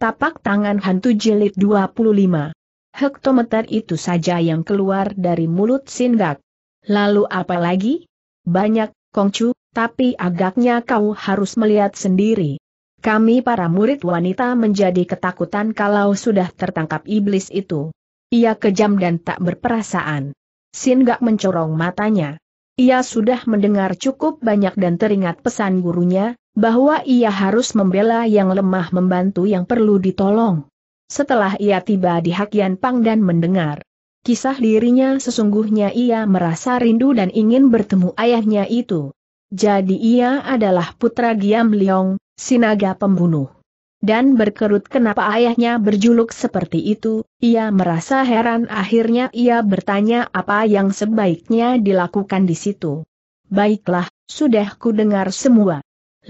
Tapak tangan hantu jilid 25. Hektometer itu saja yang keluar dari mulut sindak. Lalu apa lagi? Banyak, Kongcu, tapi agaknya kau harus melihat sendiri. Kami para murid wanita menjadi ketakutan kalau sudah tertangkap iblis itu. Ia kejam dan tak berperasaan. Sindak mencorong matanya. Ia sudah mendengar cukup banyak dan teringat pesan gurunya, bahwa ia harus membela yang lemah membantu yang perlu ditolong. Setelah ia tiba di Hakian Pang dan mendengar kisah dirinya sesungguhnya ia merasa rindu dan ingin bertemu ayahnya itu. Jadi ia adalah putra Giam Liong, sinaga pembunuh. Dan berkerut kenapa ayahnya berjuluk seperti itu, ia merasa heran akhirnya ia bertanya apa yang sebaiknya dilakukan di situ. Baiklah, sudah ku dengar semua.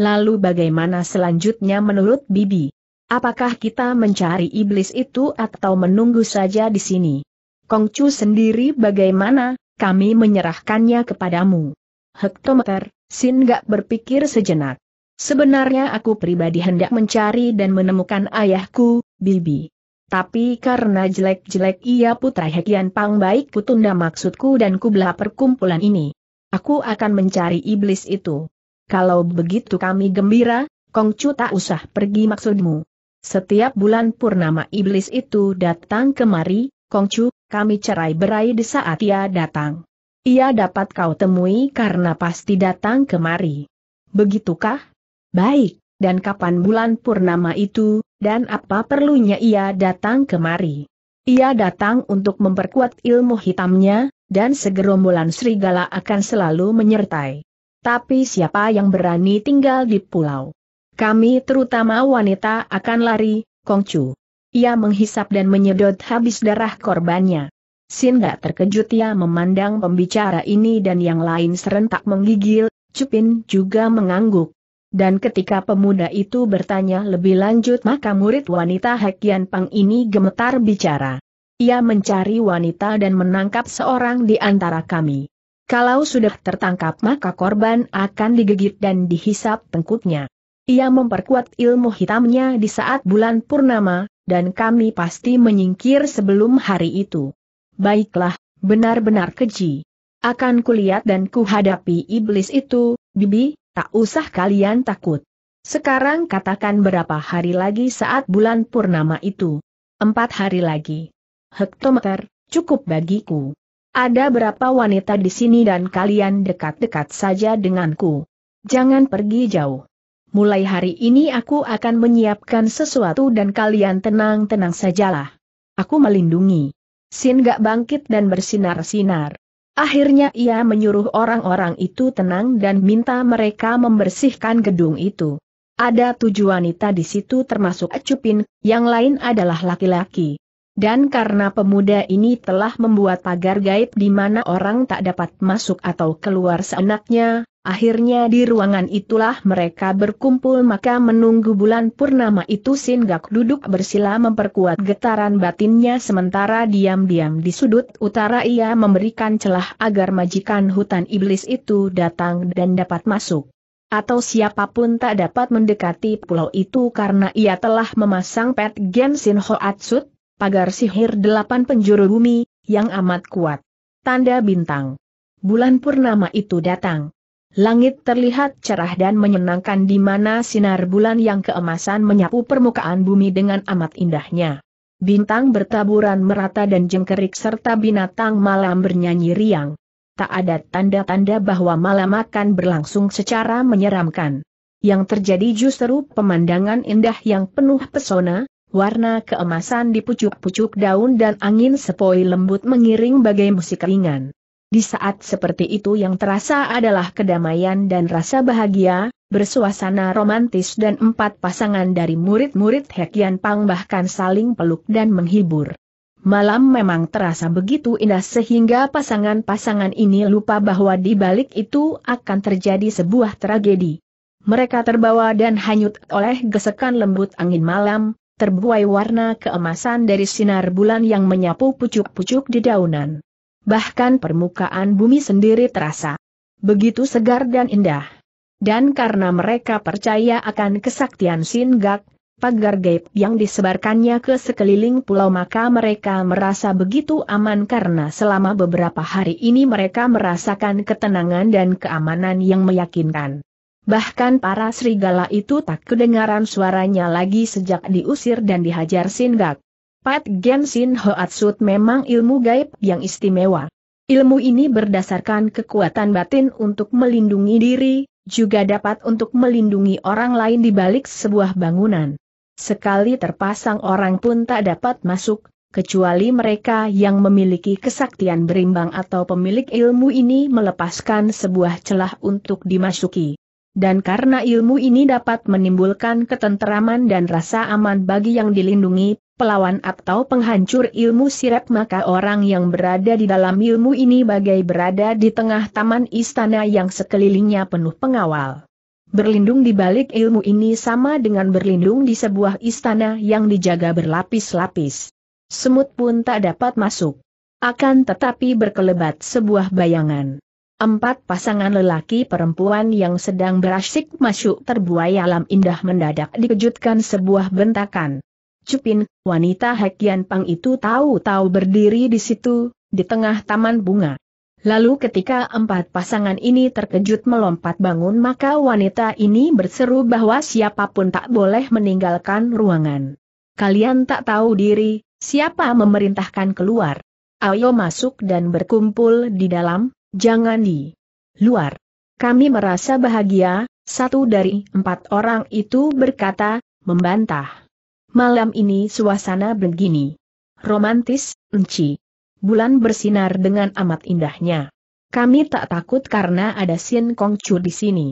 Lalu bagaimana selanjutnya menurut Bibi? Apakah kita mencari iblis itu atau menunggu saja di sini? Kongcu sendiri bagaimana, kami menyerahkannya kepadamu. Hektometer, Sin gak berpikir sejenak. Sebenarnya aku pribadi hendak mencari dan menemukan ayahku, Bibi. Tapi karena jelek-jelek ia putra Hekian Pang baik kutunda maksudku dan kubelah perkumpulan ini. Aku akan mencari iblis itu. Kalau begitu kami gembira, Kongcu tak usah pergi maksudmu. Setiap bulan purnama iblis itu datang kemari, Kongcu, kami cerai berai di saat ia datang. Ia dapat kau temui karena pasti datang kemari. Begitukah? Baik, dan kapan bulan purnama itu, dan apa perlunya ia datang kemari? Ia datang untuk memperkuat ilmu hitamnya, dan segerombolan serigala akan selalu menyertai. Tapi siapa yang berani tinggal di pulau? Kami terutama wanita akan lari, Kongcu. Ia menghisap dan menyedot habis darah korbannya. Sin gak terkejut ia memandang pembicara ini dan yang lain serentak menggigil, Cupin juga mengangguk. Dan ketika pemuda itu bertanya lebih lanjut maka murid wanita Hekian Pang ini gemetar bicara. Ia mencari wanita dan menangkap seorang di antara kami. Kalau sudah tertangkap maka korban akan digigit dan dihisap tengkuknya. Ia memperkuat ilmu hitamnya di saat bulan purnama, dan kami pasti menyingkir sebelum hari itu. Baiklah, benar-benar keji. Akan kulihat dan kuhadapi iblis itu, Bibi, tak usah kalian takut. Sekarang katakan berapa hari lagi saat bulan purnama itu. Empat hari lagi. Hektometer, cukup bagiku. Ada berapa wanita di sini dan kalian dekat-dekat saja denganku. Jangan pergi jauh. Mulai hari ini aku akan menyiapkan sesuatu dan kalian tenang-tenang sajalah. Aku melindungi. Sin gak bangkit dan bersinar-sinar. Akhirnya ia menyuruh orang-orang itu tenang dan minta mereka membersihkan gedung itu. Ada tujuh wanita di situ termasuk acupin. yang lain adalah laki-laki. Dan karena pemuda ini telah membuat pagar gaib di mana orang tak dapat masuk atau keluar seenaknya, akhirnya di ruangan itulah mereka berkumpul maka menunggu bulan purnama itu Singgak duduk bersila memperkuat getaran batinnya sementara diam-diam di sudut utara ia memberikan celah agar majikan hutan iblis itu datang dan dapat masuk atau siapapun tak dapat mendekati pulau itu karena ia telah memasang pet Genshin Hoatsut, pagar sihir delapan penjuru bumi, yang amat kuat. Tanda bintang. Bulan purnama itu datang. Langit terlihat cerah dan menyenangkan di mana sinar bulan yang keemasan menyapu permukaan bumi dengan amat indahnya. Bintang bertaburan merata dan jengkerik serta binatang malam bernyanyi riang. Tak ada tanda-tanda bahwa malam akan berlangsung secara menyeramkan. Yang terjadi justru pemandangan indah yang penuh pesona, warna keemasan di pucuk-pucuk daun dan angin sepoi lembut mengiring bagai musik ringan. Di saat seperti itu yang terasa adalah kedamaian dan rasa bahagia, bersuasana romantis dan empat pasangan dari murid-murid Hekian Pang bahkan saling peluk dan menghibur. Malam memang terasa begitu indah sehingga pasangan-pasangan ini lupa bahwa di balik itu akan terjadi sebuah tragedi. Mereka terbawa dan hanyut oleh gesekan lembut angin malam, terbuai warna keemasan dari sinar bulan yang menyapu pucuk-pucuk di daunan. Bahkan permukaan bumi sendiri terasa begitu segar dan indah. Dan karena mereka percaya akan kesaktian Singak, pagar gaib yang disebarkannya ke sekeliling pulau maka mereka merasa begitu aman karena selama beberapa hari ini mereka merasakan ketenangan dan keamanan yang meyakinkan. Bahkan para serigala itu tak kedengaran suaranya lagi sejak diusir dan dihajar Singak. Pat Genshin Hoatsut memang ilmu gaib yang istimewa. Ilmu ini berdasarkan kekuatan batin untuk melindungi diri, juga dapat untuk melindungi orang lain di balik sebuah bangunan. Sekali terpasang orang pun tak dapat masuk, kecuali mereka yang memiliki kesaktian berimbang atau pemilik ilmu ini melepaskan sebuah celah untuk dimasuki dan karena ilmu ini dapat menimbulkan ketenteraman dan rasa aman bagi yang dilindungi, pelawan atau penghancur ilmu sirep maka orang yang berada di dalam ilmu ini bagai berada di tengah taman istana yang sekelilingnya penuh pengawal. Berlindung di balik ilmu ini sama dengan berlindung di sebuah istana yang dijaga berlapis-lapis. Semut pun tak dapat masuk. Akan tetapi berkelebat sebuah bayangan. Empat pasangan lelaki perempuan yang sedang berasik masuk terbuai alam indah mendadak dikejutkan sebuah bentakan. Cupin, wanita Hekian Pang itu tahu-tahu berdiri di situ, di tengah taman bunga. Lalu ketika empat pasangan ini terkejut melompat bangun maka wanita ini berseru bahwa siapapun tak boleh meninggalkan ruangan. Kalian tak tahu diri, siapa memerintahkan keluar. Ayo masuk dan berkumpul di dalam, Jangan di luar. Kami merasa bahagia, satu dari empat orang itu berkata, membantah. Malam ini suasana begini. Romantis, enci. Bulan bersinar dengan amat indahnya. Kami tak takut karena ada Sin Kong Chu di sini.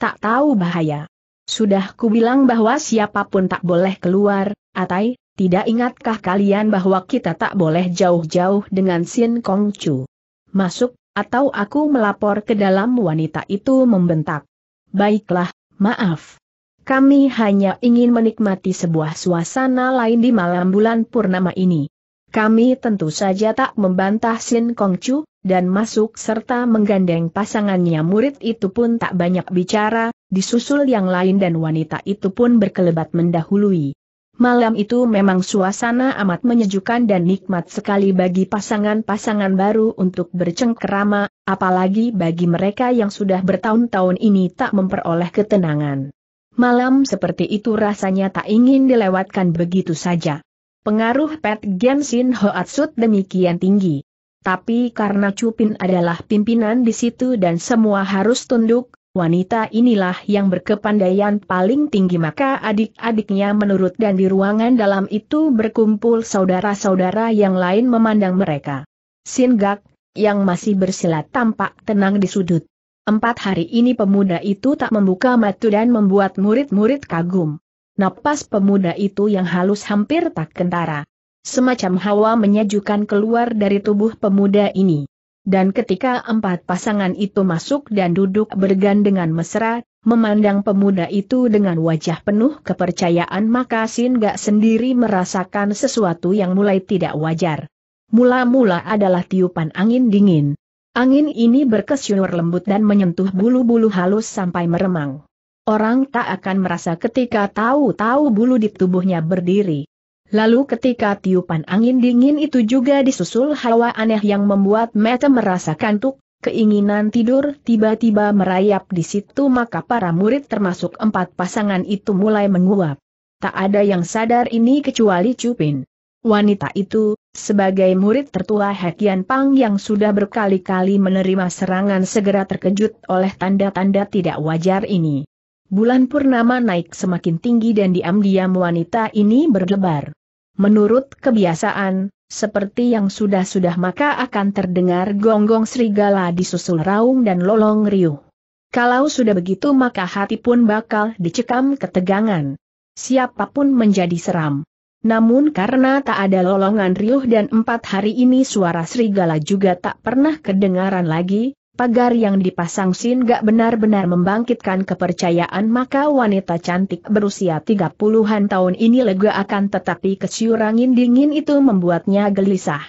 Tak tahu bahaya. Sudah kubilang bahwa siapapun tak boleh keluar, Atai, tidak ingatkah kalian bahwa kita tak boleh jauh-jauh dengan Sin Kong Chu? Masuk, atau aku melapor ke dalam wanita itu membentak. Baiklah, maaf. Kami hanya ingin menikmati sebuah suasana lain di malam bulan purnama ini. Kami tentu saja tak membantah Sin Kongcu, dan masuk serta menggandeng pasangannya murid itu pun tak banyak bicara, disusul yang lain dan wanita itu pun berkelebat mendahului. Malam itu memang suasana amat menyejukkan dan nikmat sekali bagi pasangan-pasangan baru untuk bercengkerama, apalagi bagi mereka yang sudah bertahun-tahun ini tak memperoleh ketenangan. Malam seperti itu rasanya tak ingin dilewatkan begitu saja. Pengaruh Pet Genshin Hoatsut demikian tinggi. Tapi karena Cupin adalah pimpinan di situ dan semua harus tunduk, Wanita inilah yang berkepandaian paling tinggi maka adik-adiknya menurut dan di ruangan dalam itu berkumpul saudara-saudara yang lain memandang mereka. Singak, yang masih bersilat tampak tenang di sudut. Empat hari ini pemuda itu tak membuka mata dan membuat murid-murid kagum. Napas pemuda itu yang halus hampir tak kentara. Semacam hawa menyejukkan keluar dari tubuh pemuda ini. Dan ketika empat pasangan itu masuk dan duduk bergandengan mesra, memandang pemuda itu dengan wajah penuh kepercayaan maka Sin Gak sendiri merasakan sesuatu yang mulai tidak wajar. Mula-mula adalah tiupan angin dingin. Angin ini berkesyur lembut dan menyentuh bulu-bulu halus sampai meremang. Orang tak akan merasa ketika tahu-tahu bulu di tubuhnya berdiri. Lalu ketika tiupan angin dingin itu juga disusul hawa aneh yang membuat Mete merasa kantuk, keinginan tidur tiba-tiba merayap di situ maka para murid termasuk empat pasangan itu mulai menguap. Tak ada yang sadar ini kecuali Cupin. Wanita itu, sebagai murid tertua Hekian Pang yang sudah berkali-kali menerima serangan segera terkejut oleh tanda-tanda tidak wajar ini. Bulan purnama naik semakin tinggi dan diam-diam wanita ini berdebar. Menurut kebiasaan, seperti yang sudah-sudah maka akan terdengar gonggong serigala disusul raung dan lolong riuh. Kalau sudah begitu maka hati pun bakal dicekam ketegangan. Siapapun menjadi seram. Namun karena tak ada lolongan riuh dan empat hari ini suara serigala juga tak pernah kedengaran lagi, pagar yang dipasang Sin gak benar-benar membangkitkan kepercayaan maka wanita cantik berusia 30-an tahun ini lega akan tetapi kesyurangin dingin itu membuatnya gelisah.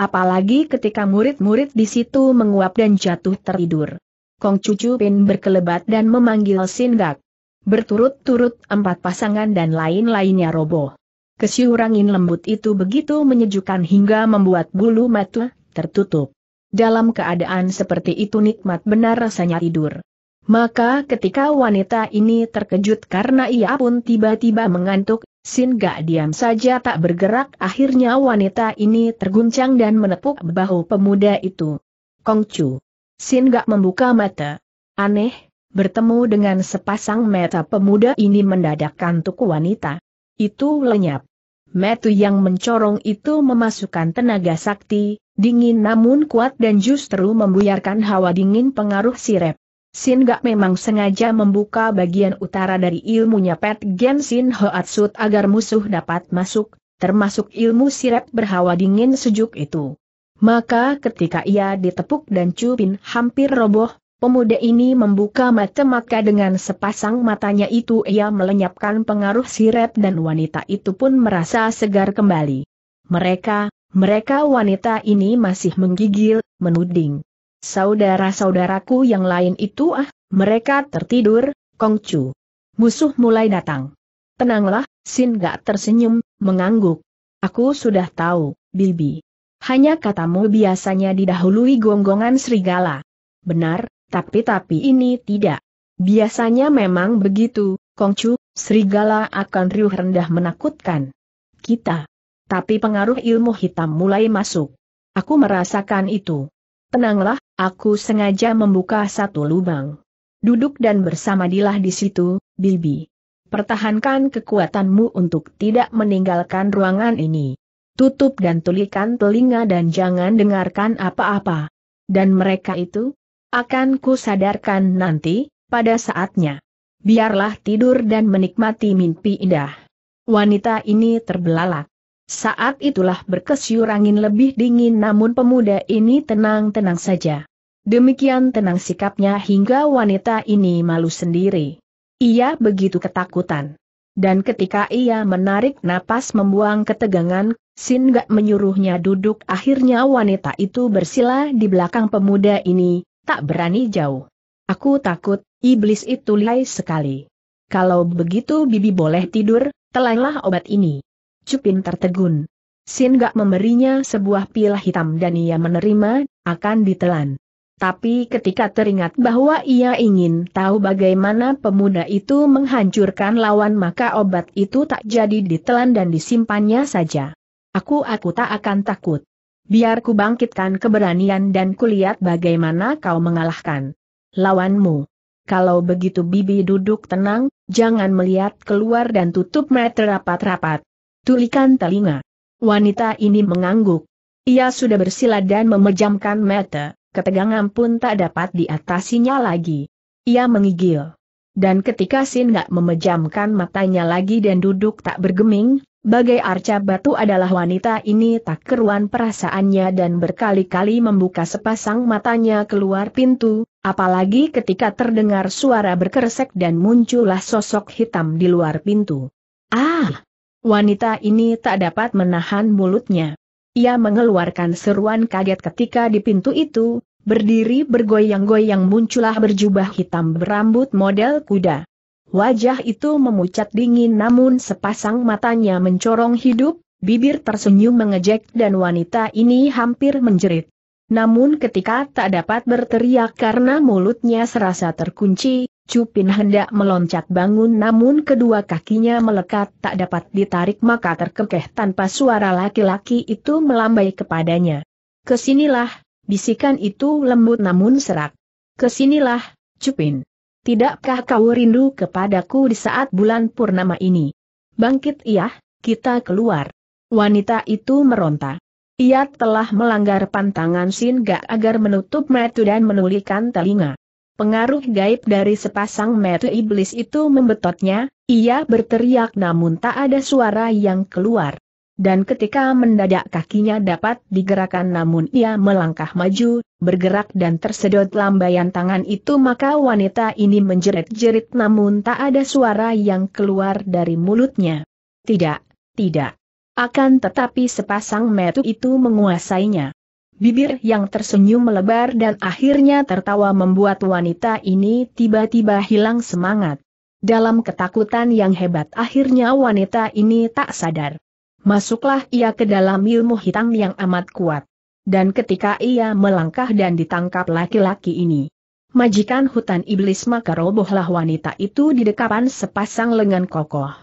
Apalagi ketika murid-murid di situ menguap dan jatuh tertidur. Kong Cucu Pin berkelebat dan memanggil gak. Berturut-turut empat pasangan dan lain-lainnya roboh. Kesyurangin lembut itu begitu menyejukkan hingga membuat bulu mata tertutup. Dalam keadaan seperti itu nikmat benar rasanya tidur. Maka ketika wanita ini terkejut karena ia pun tiba-tiba mengantuk, Sin gak diam saja tak bergerak akhirnya wanita ini terguncang dan menepuk bahu pemuda itu. Kongcu. Sin gak membuka mata. Aneh, bertemu dengan sepasang mata pemuda ini mendadak kantuk wanita. Itu lenyap. Metu yang mencorong itu memasukkan tenaga sakti, dingin namun kuat dan justru membuyarkan hawa dingin pengaruh sirep. Sin gak memang sengaja membuka bagian utara dari ilmunya Pet Genshin Hoatsut agar musuh dapat masuk, termasuk ilmu sirep berhawa dingin sejuk itu. Maka ketika ia ditepuk dan cupin hampir roboh, Pemuda ini membuka mata maka dengan sepasang matanya itu ia melenyapkan pengaruh sirep dan wanita itu pun merasa segar kembali. Mereka, mereka wanita ini masih menggigil, menuding. Saudara-saudaraku yang lain itu ah, mereka tertidur, Kongcu. Musuh mulai datang. Tenanglah, Sin gak tersenyum, mengangguk. Aku sudah tahu, Bibi. Hanya katamu biasanya didahului gonggongan serigala. Benar, tapi-tapi ini tidak. Biasanya memang begitu, Kongcu, serigala akan riuh rendah menakutkan. Kita. Tapi pengaruh ilmu hitam mulai masuk. Aku merasakan itu. Tenanglah, aku sengaja membuka satu lubang. Duduk dan bersamadilah di situ, Bibi. Pertahankan kekuatanmu untuk tidak meninggalkan ruangan ini. Tutup dan tulikan telinga dan jangan dengarkan apa-apa. Dan mereka itu, akan ku sadarkan nanti, pada saatnya. Biarlah tidur dan menikmati mimpi indah. Wanita ini terbelalak. Saat itulah berkesyur angin lebih dingin namun pemuda ini tenang-tenang saja. Demikian tenang sikapnya hingga wanita ini malu sendiri. Ia begitu ketakutan. Dan ketika ia menarik napas membuang ketegangan, Sin gak menyuruhnya duduk akhirnya wanita itu bersila di belakang pemuda ini, tak berani jauh. Aku takut, iblis itu lihai sekali. Kalau begitu bibi boleh tidur, telanlah obat ini. Cupin tertegun. Sin gak memberinya sebuah pil hitam dan ia menerima, akan ditelan. Tapi ketika teringat bahwa ia ingin tahu bagaimana pemuda itu menghancurkan lawan maka obat itu tak jadi ditelan dan disimpannya saja. Aku aku tak akan takut biar ku bangkitkan keberanian dan kulihat bagaimana kau mengalahkan lawanmu. Kalau begitu bibi duduk tenang, jangan melihat keluar dan tutup mata rapat-rapat. Tulikan telinga. Wanita ini mengangguk. Ia sudah bersila dan memejamkan mata, ketegangan pun tak dapat diatasinya lagi. Ia mengigil. Dan ketika Sin gak memejamkan matanya lagi dan duduk tak bergeming, Bagai arca batu adalah wanita ini tak keruan perasaannya dan berkali-kali membuka sepasang matanya keluar pintu, apalagi ketika terdengar suara berkersek dan muncullah sosok hitam di luar pintu. Ah! Wanita ini tak dapat menahan mulutnya. Ia mengeluarkan seruan kaget ketika di pintu itu, berdiri bergoyang-goyang muncullah berjubah hitam berambut model kuda. Wajah itu memucat dingin namun sepasang matanya mencorong hidup, bibir tersenyum mengejek dan wanita ini hampir menjerit. Namun ketika tak dapat berteriak karena mulutnya serasa terkunci, Cupin hendak meloncat bangun namun kedua kakinya melekat tak dapat ditarik maka terkekeh tanpa suara laki-laki itu melambai kepadanya. Kesinilah, bisikan itu lembut namun serak. Kesinilah, Cupin tidakkah kau rindu kepadaku di saat bulan purnama ini? Bangkit ya, kita keluar. Wanita itu meronta. Ia telah melanggar pantangan Singa agar menutup metu dan menulikan telinga. Pengaruh gaib dari sepasang metu iblis itu membetotnya, ia berteriak namun tak ada suara yang keluar. Dan ketika mendadak kakinya dapat digerakkan namun ia melangkah maju, bergerak dan tersedot lambaian tangan itu maka wanita ini menjerit-jerit namun tak ada suara yang keluar dari mulutnya. Tidak, tidak. Akan tetapi sepasang metu itu menguasainya. Bibir yang tersenyum melebar dan akhirnya tertawa membuat wanita ini tiba-tiba hilang semangat. Dalam ketakutan yang hebat akhirnya wanita ini tak sadar. Masuklah ia ke dalam ilmu hitam yang amat kuat. Dan ketika ia melangkah dan ditangkap laki-laki ini, majikan hutan iblis maka robohlah wanita itu di dekapan sepasang lengan kokoh.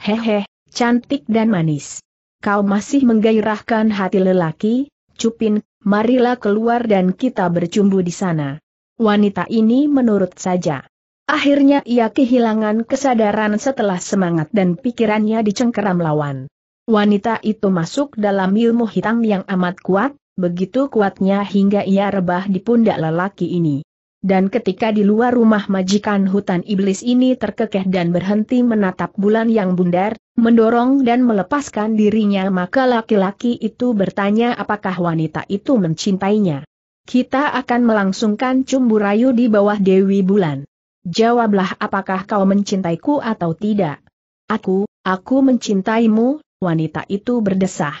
Hehe, cantik dan manis. Kau masih menggairahkan hati lelaki, Cupin, marilah keluar dan kita bercumbu di sana. Wanita ini menurut saja. Akhirnya ia kehilangan kesadaran setelah semangat dan pikirannya dicengkeram lawan. Wanita itu masuk dalam ilmu hitam yang amat kuat, begitu kuatnya hingga ia rebah di pundak lelaki ini. Dan ketika di luar rumah majikan hutan iblis ini terkekeh dan berhenti menatap bulan yang bundar, mendorong dan melepaskan dirinya maka laki-laki itu bertanya apakah wanita itu mencintainya. Kita akan melangsungkan cumbu rayu di bawah Dewi Bulan. Jawablah apakah kau mencintaiku atau tidak. Aku, aku mencintaimu, wanita itu berdesah.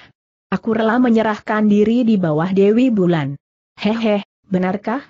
Aku rela menyerahkan diri di bawah Dewi Bulan. Hehe, benarkah?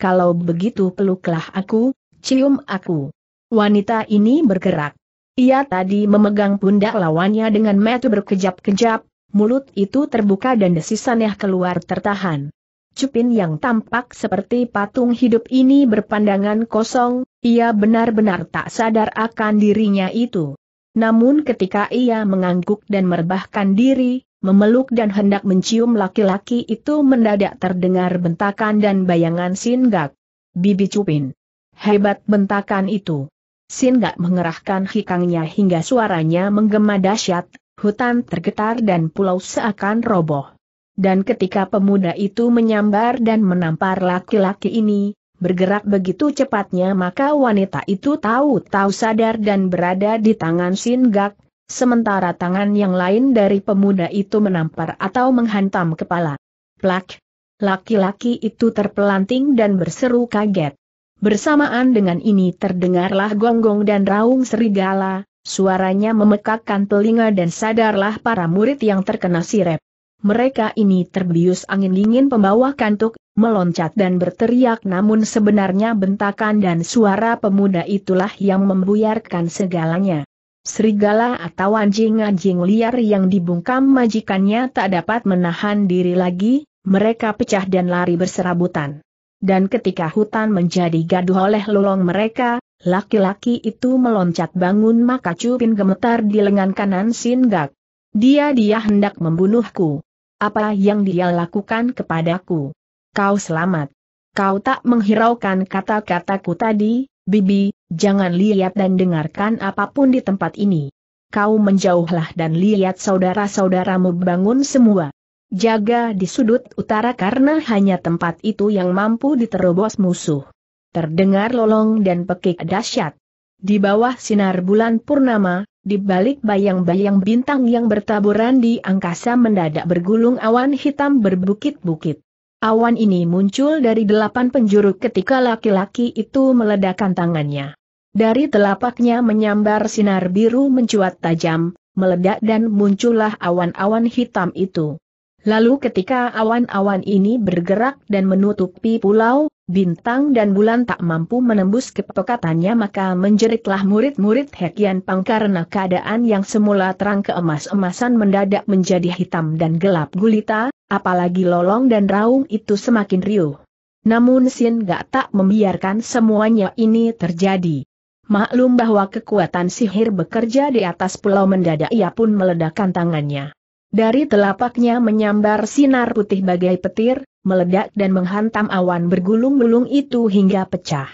Kalau begitu peluklah aku, cium aku. Wanita ini bergerak. Ia tadi memegang pundak lawannya dengan metu berkejap-kejap, mulut itu terbuka dan desisannya keluar tertahan. Cupin yang tampak seperti patung hidup ini berpandangan kosong, ia benar-benar tak sadar akan dirinya itu. Namun ketika ia mengangguk dan merebahkan diri, memeluk dan hendak mencium laki-laki itu mendadak terdengar bentakan dan bayangan Singak. Bibi Cupin. Hebat bentakan itu. Singak mengerahkan hikangnya hingga suaranya menggema dahsyat, hutan tergetar dan pulau seakan roboh. Dan ketika pemuda itu menyambar dan menampar laki-laki ini, Bergerak begitu cepatnya maka wanita itu tahu-tahu sadar dan berada di tangan Sin Gak, sementara tangan yang lain dari pemuda itu menampar atau menghantam kepala. Plak! Laki-laki itu terpelanting dan berseru kaget. Bersamaan dengan ini terdengarlah gonggong dan raung serigala, suaranya memekakkan telinga dan sadarlah para murid yang terkena sirep mereka ini terbius angin dingin pembawa kantuk, meloncat dan berteriak namun sebenarnya bentakan dan suara pemuda itulah yang membuyarkan segalanya. Serigala atau anjing-anjing liar yang dibungkam majikannya tak dapat menahan diri lagi, mereka pecah dan lari berserabutan. Dan ketika hutan menjadi gaduh oleh lolong mereka, laki-laki itu meloncat bangun maka cupin gemetar di lengan kanan Singak. Dia dia hendak membunuhku. Apa yang dia lakukan kepadaku? Kau selamat. Kau tak menghiraukan kata-kataku tadi, Bibi, jangan lihat dan dengarkan apapun di tempat ini. Kau menjauhlah dan lihat saudara-saudaramu bangun semua. Jaga di sudut utara karena hanya tempat itu yang mampu diterobos musuh. Terdengar lolong dan pekik dahsyat. Di bawah sinar bulan purnama, di balik bayang-bayang bintang yang bertaburan di angkasa mendadak bergulung awan hitam berbukit-bukit. Awan ini muncul dari delapan penjuru ketika laki-laki itu meledakkan tangannya. Dari telapaknya menyambar sinar biru mencuat tajam, meledak dan muncullah awan-awan hitam itu. Lalu ketika awan-awan ini bergerak dan menutupi pulau, Bintang dan bulan tak mampu menembus kepekatannya maka menjeritlah murid-murid Hekian Pang karena keadaan yang semula terang keemas-emasan mendadak menjadi hitam dan gelap gulita, apalagi lolong dan raung itu semakin riuh. Namun Sin Gak tak membiarkan semuanya ini terjadi. Maklum bahwa kekuatan sihir bekerja di atas pulau mendadak ia pun meledakkan tangannya. Dari telapaknya menyambar sinar putih bagai petir, meledak dan menghantam awan bergulung-gulung itu hingga pecah.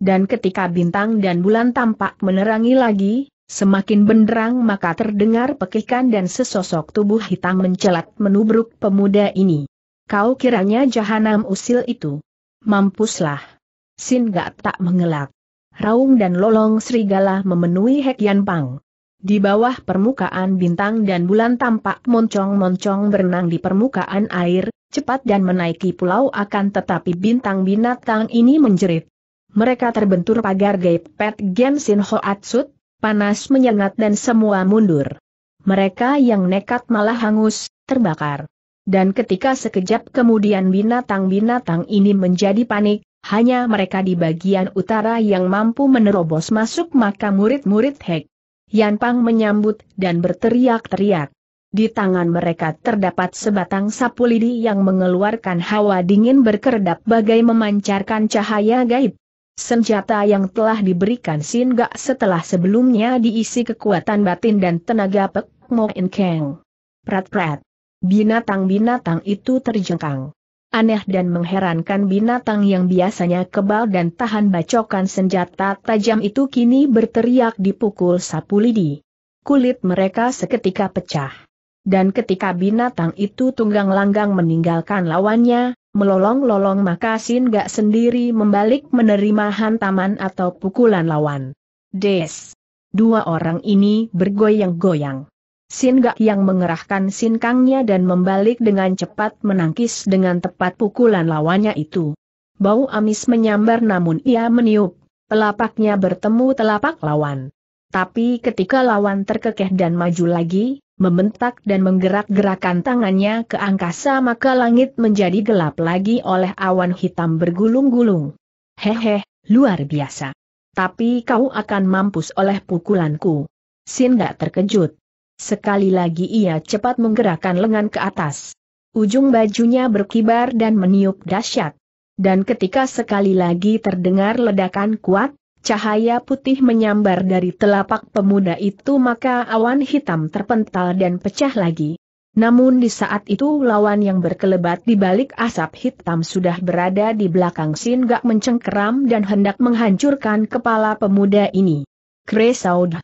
Dan ketika bintang dan bulan tampak menerangi lagi, semakin benderang maka terdengar pekikan dan sesosok tubuh hitam mencelat menubruk pemuda ini. Kau kiranya jahanam usil itu. Mampuslah. Sin gak tak mengelak. Raung dan lolong serigala memenuhi Yan Pang. Di bawah permukaan bintang dan bulan tampak moncong-moncong berenang di permukaan air, cepat dan menaiki pulau akan tetapi bintang binatang ini menjerit. Mereka terbentur pagar gaib pet Genshin Hoatsut, panas menyengat dan semua mundur. Mereka yang nekat malah hangus, terbakar. Dan ketika sekejap kemudian binatang-binatang ini menjadi panik, hanya mereka di bagian utara yang mampu menerobos masuk maka murid-murid Hek Yan Pang menyambut dan berteriak-teriak. Di tangan mereka terdapat sebatang sapu lidi yang mengeluarkan hawa dingin berkedap bagai memancarkan cahaya gaib. Senjata yang telah diberikan Sin Gak setelah sebelumnya diisi kekuatan batin dan tenaga Pek Mo In keng. Prat-prat. Binatang-binatang itu terjengkang. Aneh dan mengherankan binatang yang biasanya kebal dan tahan bacokan senjata tajam itu kini berteriak dipukul sapu lidi. Kulit mereka seketika pecah. Dan ketika binatang itu tunggang langgang meninggalkan lawannya, melolong-lolong maka Sin gak sendiri membalik menerima hantaman atau pukulan lawan. Des. Dua orang ini bergoyang-goyang. Sin Gak yang mengerahkan Sin Kangnya dan membalik dengan cepat menangkis dengan tepat pukulan lawannya itu. Bau amis menyambar namun ia meniup, pelapaknya bertemu telapak lawan. Tapi ketika lawan terkekeh dan maju lagi, membentak dan menggerak-gerakan tangannya ke angkasa maka langit menjadi gelap lagi oleh awan hitam bergulung-gulung. Hehe, luar biasa. Tapi kau akan mampus oleh pukulanku. Sin gak terkejut. Sekali lagi ia cepat menggerakkan lengan ke atas. Ujung bajunya berkibar dan meniup dahsyat. Dan ketika sekali lagi terdengar ledakan kuat, cahaya putih menyambar dari telapak pemuda itu maka awan hitam terpental dan pecah lagi. Namun di saat itu lawan yang berkelebat di balik asap hitam sudah berada di belakang Sin Gak mencengkeram dan hendak menghancurkan kepala pemuda ini. Kresaud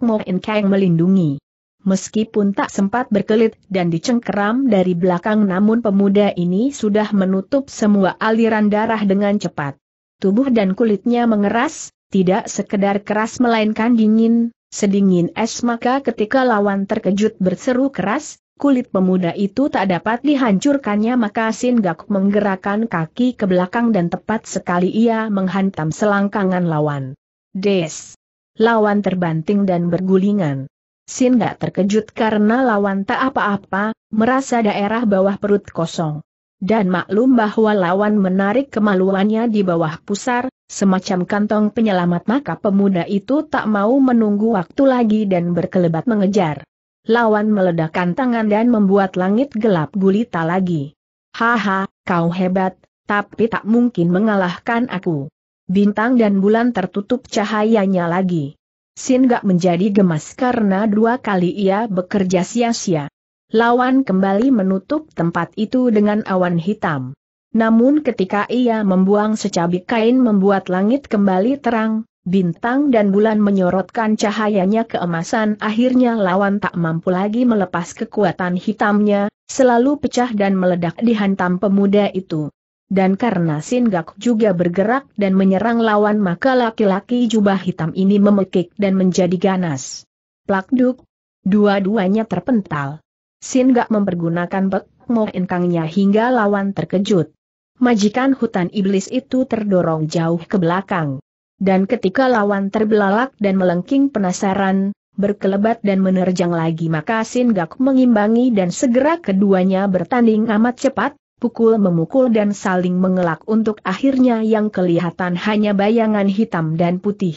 Mo In Kang melindungi. Meskipun tak sempat berkelit dan dicengkeram dari belakang namun pemuda ini sudah menutup semua aliran darah dengan cepat. Tubuh dan kulitnya mengeras, tidak sekedar keras melainkan dingin, sedingin es maka ketika lawan terkejut berseru keras, kulit pemuda itu tak dapat dihancurkannya maka sin Gak menggerakkan kaki ke belakang dan tepat sekali ia menghantam selangkangan lawan. Des! lawan terbanting dan bergulingan. Sin gak terkejut karena lawan tak apa-apa, merasa daerah bawah perut kosong. Dan maklum bahwa lawan menarik kemaluannya di bawah pusar, semacam kantong penyelamat maka pemuda itu tak mau menunggu waktu lagi dan berkelebat mengejar. Lawan meledakkan tangan dan membuat langit gelap gulita lagi. Haha, kau hebat, tapi tak mungkin mengalahkan aku bintang dan bulan tertutup cahayanya lagi. Sin gak menjadi gemas karena dua kali ia bekerja sia-sia. Lawan kembali menutup tempat itu dengan awan hitam. Namun ketika ia membuang secabik kain membuat langit kembali terang, Bintang dan bulan menyorotkan cahayanya keemasan akhirnya lawan tak mampu lagi melepas kekuatan hitamnya, selalu pecah dan meledak dihantam pemuda itu dan karena Singgak juga bergerak dan menyerang lawan maka laki-laki jubah hitam ini memekik dan menjadi ganas. Plakduk. Dua-duanya terpental. Singgak mempergunakan bek moenkangnya hingga lawan terkejut. Majikan hutan iblis itu terdorong jauh ke belakang. Dan ketika lawan terbelalak dan melengking penasaran, berkelebat dan menerjang lagi maka Singgak mengimbangi dan segera keduanya bertanding amat cepat, pukul-memukul dan saling mengelak untuk akhirnya yang kelihatan hanya bayangan hitam dan putih.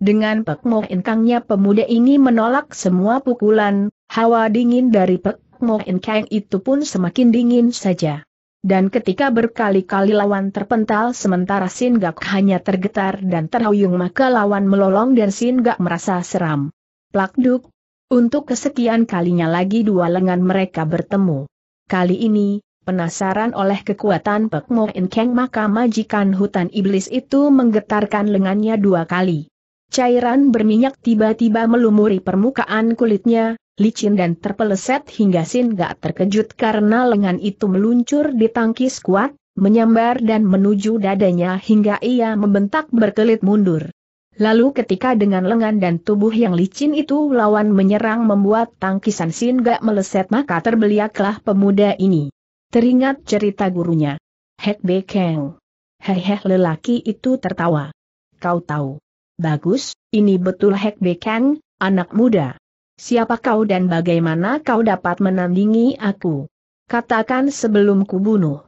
Dengan Mo inkangnya pemuda ini menolak semua pukulan, hawa dingin dari Mo inkang itu pun semakin dingin saja. Dan ketika berkali-kali lawan terpental sementara Sin Gak hanya tergetar dan terhuyung maka lawan melolong dan Sin Gak merasa seram. Plakduk. Untuk kesekian kalinya lagi dua lengan mereka bertemu. Kali ini, Penasaran oleh kekuatan Pek Mo Keng maka majikan hutan iblis itu menggetarkan lengannya dua kali. Cairan berminyak tiba-tiba melumuri permukaan kulitnya, licin dan terpeleset hingga Sin gak terkejut karena lengan itu meluncur di tangkis kuat, menyambar dan menuju dadanya hingga ia membentak berkelit mundur. Lalu ketika dengan lengan dan tubuh yang licin itu lawan menyerang membuat tangkisan Sin gak meleset maka terbeliaklah pemuda ini. Teringat cerita gurunya. Hek Bekeng. Hehe lelaki itu tertawa. Kau tahu. Bagus, ini betul Hek Bekeng, anak muda. Siapa kau dan bagaimana kau dapat menandingi aku? Katakan sebelum kubunuh.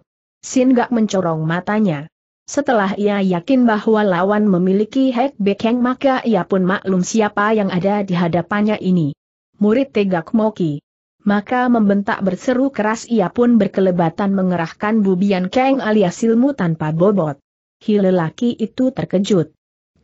gak mencorong matanya. Setelah ia yakin bahwa lawan memiliki Hek Bekeng maka ia pun maklum siapa yang ada di hadapannya ini. Murid Tegak Moki. Maka membentak berseru keras ia pun berkelebatan mengerahkan bubian keng alias ilmu tanpa bobot. Hi lelaki itu terkejut.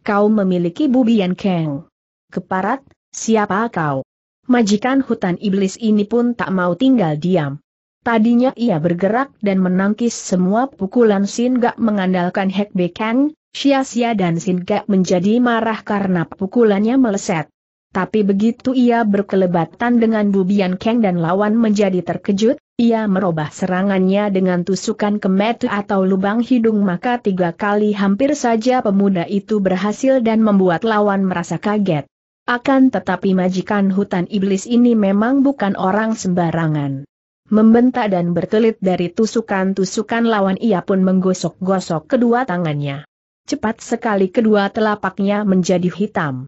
Kau memiliki bubian keng. Keparat, siapa kau? Majikan hutan iblis ini pun tak mau tinggal diam. Tadinya ia bergerak dan menangkis semua pukulan Sin Gak mengandalkan Hek Bekang, Sia Sia dan Sin Gak menjadi marah karena pukulannya meleset. Tapi begitu ia berkelebatan dengan Bubian Keng dan lawan menjadi terkejut, ia merubah serangannya dengan tusukan kemet atau lubang hidung maka tiga kali hampir saja pemuda itu berhasil dan membuat lawan merasa kaget. Akan tetapi majikan hutan iblis ini memang bukan orang sembarangan. Membentak dan berkelit dari tusukan-tusukan lawan ia pun menggosok-gosok kedua tangannya. Cepat sekali kedua telapaknya menjadi hitam.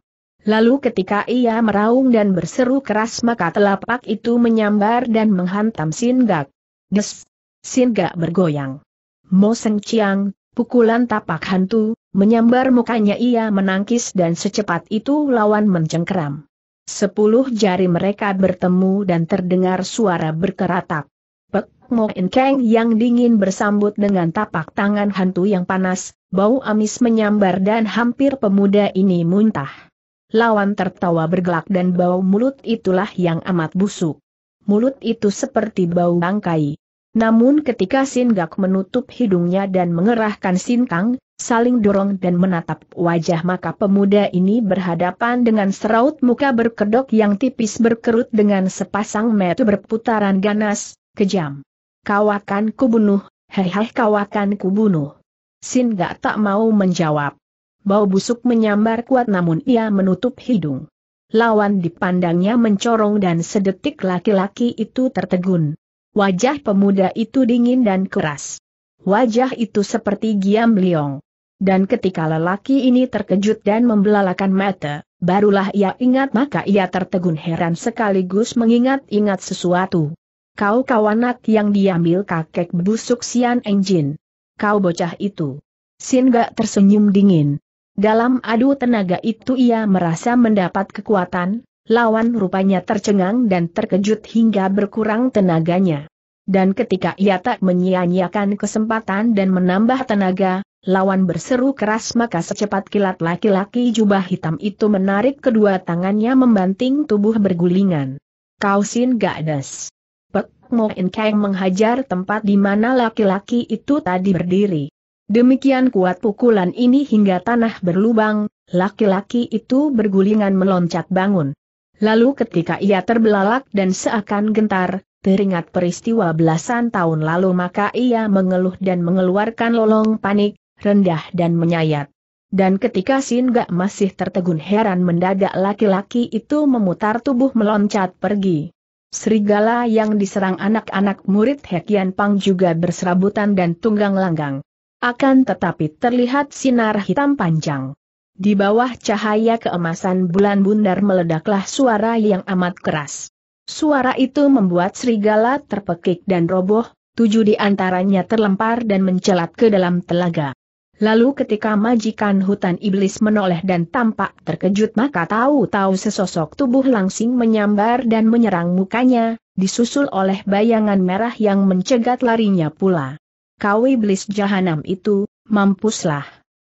Lalu ketika ia meraung dan berseru keras maka telapak itu menyambar dan menghantam Singgak. Des! Singgak bergoyang. Mo Seng Chiang, pukulan tapak hantu, menyambar mukanya ia menangkis dan secepat itu lawan mencengkeram. Sepuluh jari mereka bertemu dan terdengar suara berkeratak. Pek Mo Kang yang dingin bersambut dengan tapak tangan hantu yang panas, bau amis menyambar dan hampir pemuda ini muntah lawan tertawa bergelak dan bau mulut itulah yang amat busuk. Mulut itu seperti bau bangkai. Namun ketika Gak menutup hidungnya dan mengerahkan sinkang, saling dorong dan menatap wajah maka pemuda ini berhadapan dengan seraut muka berkedok yang tipis berkerut dengan sepasang mata berputaran ganas, kejam. Kawakan kubunuh, heheh kawakan kubunuh. Gak tak mau menjawab. Bau busuk menyambar kuat namun ia menutup hidung. Lawan dipandangnya mencorong dan sedetik laki-laki itu tertegun. Wajah pemuda itu dingin dan keras. Wajah itu seperti giam liong. Dan ketika lelaki ini terkejut dan membelalakan mata, barulah ia ingat maka ia tertegun heran sekaligus mengingat-ingat sesuatu. Kau kawanak yang diambil kakek busuk Sian Enjin. Kau bocah itu. Sin gak tersenyum dingin. Dalam adu tenaga itu ia merasa mendapat kekuatan, lawan rupanya tercengang dan terkejut hingga berkurang tenaganya. Dan ketika ia tak menyia-nyiakan kesempatan dan menambah tenaga, lawan berseru keras maka secepat kilat laki-laki jubah hitam itu menarik kedua tangannya membanting tubuh bergulingan. Kausin Gadas. Pek in Kang menghajar tempat di mana laki-laki itu tadi berdiri. Demikian kuat pukulan ini hingga tanah berlubang, laki-laki itu bergulingan meloncat bangun. Lalu ketika ia terbelalak dan seakan gentar, teringat peristiwa belasan tahun lalu maka ia mengeluh dan mengeluarkan lolong panik, rendah dan menyayat. Dan ketika Singa masih tertegun heran mendadak laki-laki itu memutar tubuh meloncat pergi. Serigala yang diserang anak-anak murid Hekian Pang juga berserabutan dan tunggang langgang. Akan tetapi terlihat sinar hitam panjang. Di bawah cahaya keemasan bulan bundar meledaklah suara yang amat keras. Suara itu membuat serigala terpekik dan roboh, tujuh di antaranya terlempar dan mencelat ke dalam telaga. Lalu ketika majikan hutan iblis menoleh dan tampak terkejut maka tahu-tahu sesosok tubuh langsing menyambar dan menyerang mukanya, disusul oleh bayangan merah yang mencegat larinya pula kau iblis jahanam itu, mampuslah.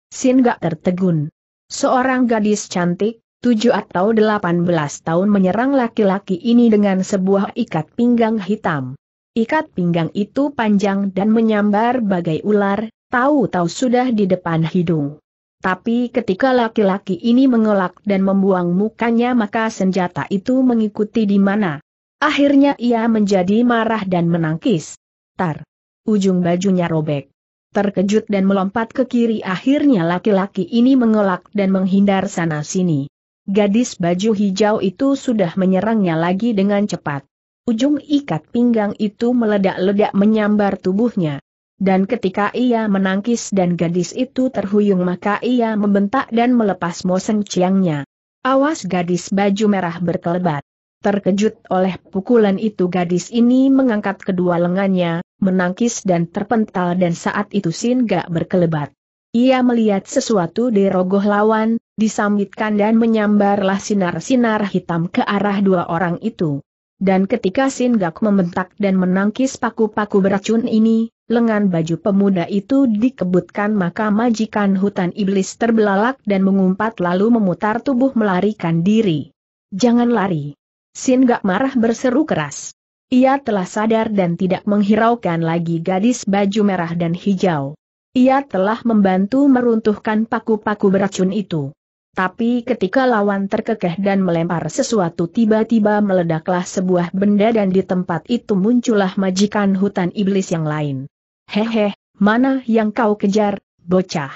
Sin gak tertegun. Seorang gadis cantik, tujuh atau delapan belas tahun menyerang laki-laki ini dengan sebuah ikat pinggang hitam. Ikat pinggang itu panjang dan menyambar bagai ular, tahu-tahu sudah di depan hidung. Tapi ketika laki-laki ini mengelak dan membuang mukanya maka senjata itu mengikuti di mana. Akhirnya ia menjadi marah dan menangkis. Tar ujung bajunya robek. Terkejut dan melompat ke kiri akhirnya laki-laki ini mengelak dan menghindar sana-sini. Gadis baju hijau itu sudah menyerangnya lagi dengan cepat. Ujung ikat pinggang itu meledak-ledak menyambar tubuhnya. Dan ketika ia menangkis dan gadis itu terhuyung maka ia membentak dan melepas mosen ciangnya. Awas gadis baju merah berkelebat. Terkejut oleh pukulan itu gadis ini mengangkat kedua lengannya, menangkis dan terpental dan saat itu Sin berkelebat. Ia melihat sesuatu di rogoh lawan, disambitkan dan menyambarlah sinar-sinar hitam ke arah dua orang itu. Dan ketika Sin membentak dan menangkis paku-paku beracun ini, lengan baju pemuda itu dikebutkan maka majikan hutan iblis terbelalak dan mengumpat lalu memutar tubuh melarikan diri. Jangan lari. Sin Gak marah berseru keras. Ia telah sadar dan tidak menghiraukan lagi gadis baju merah dan hijau. Ia telah membantu meruntuhkan paku-paku beracun itu. Tapi ketika lawan terkekeh dan melempar sesuatu tiba-tiba meledaklah sebuah benda dan di tempat itu muncullah majikan hutan iblis yang lain. Hehe, mana yang kau kejar, bocah?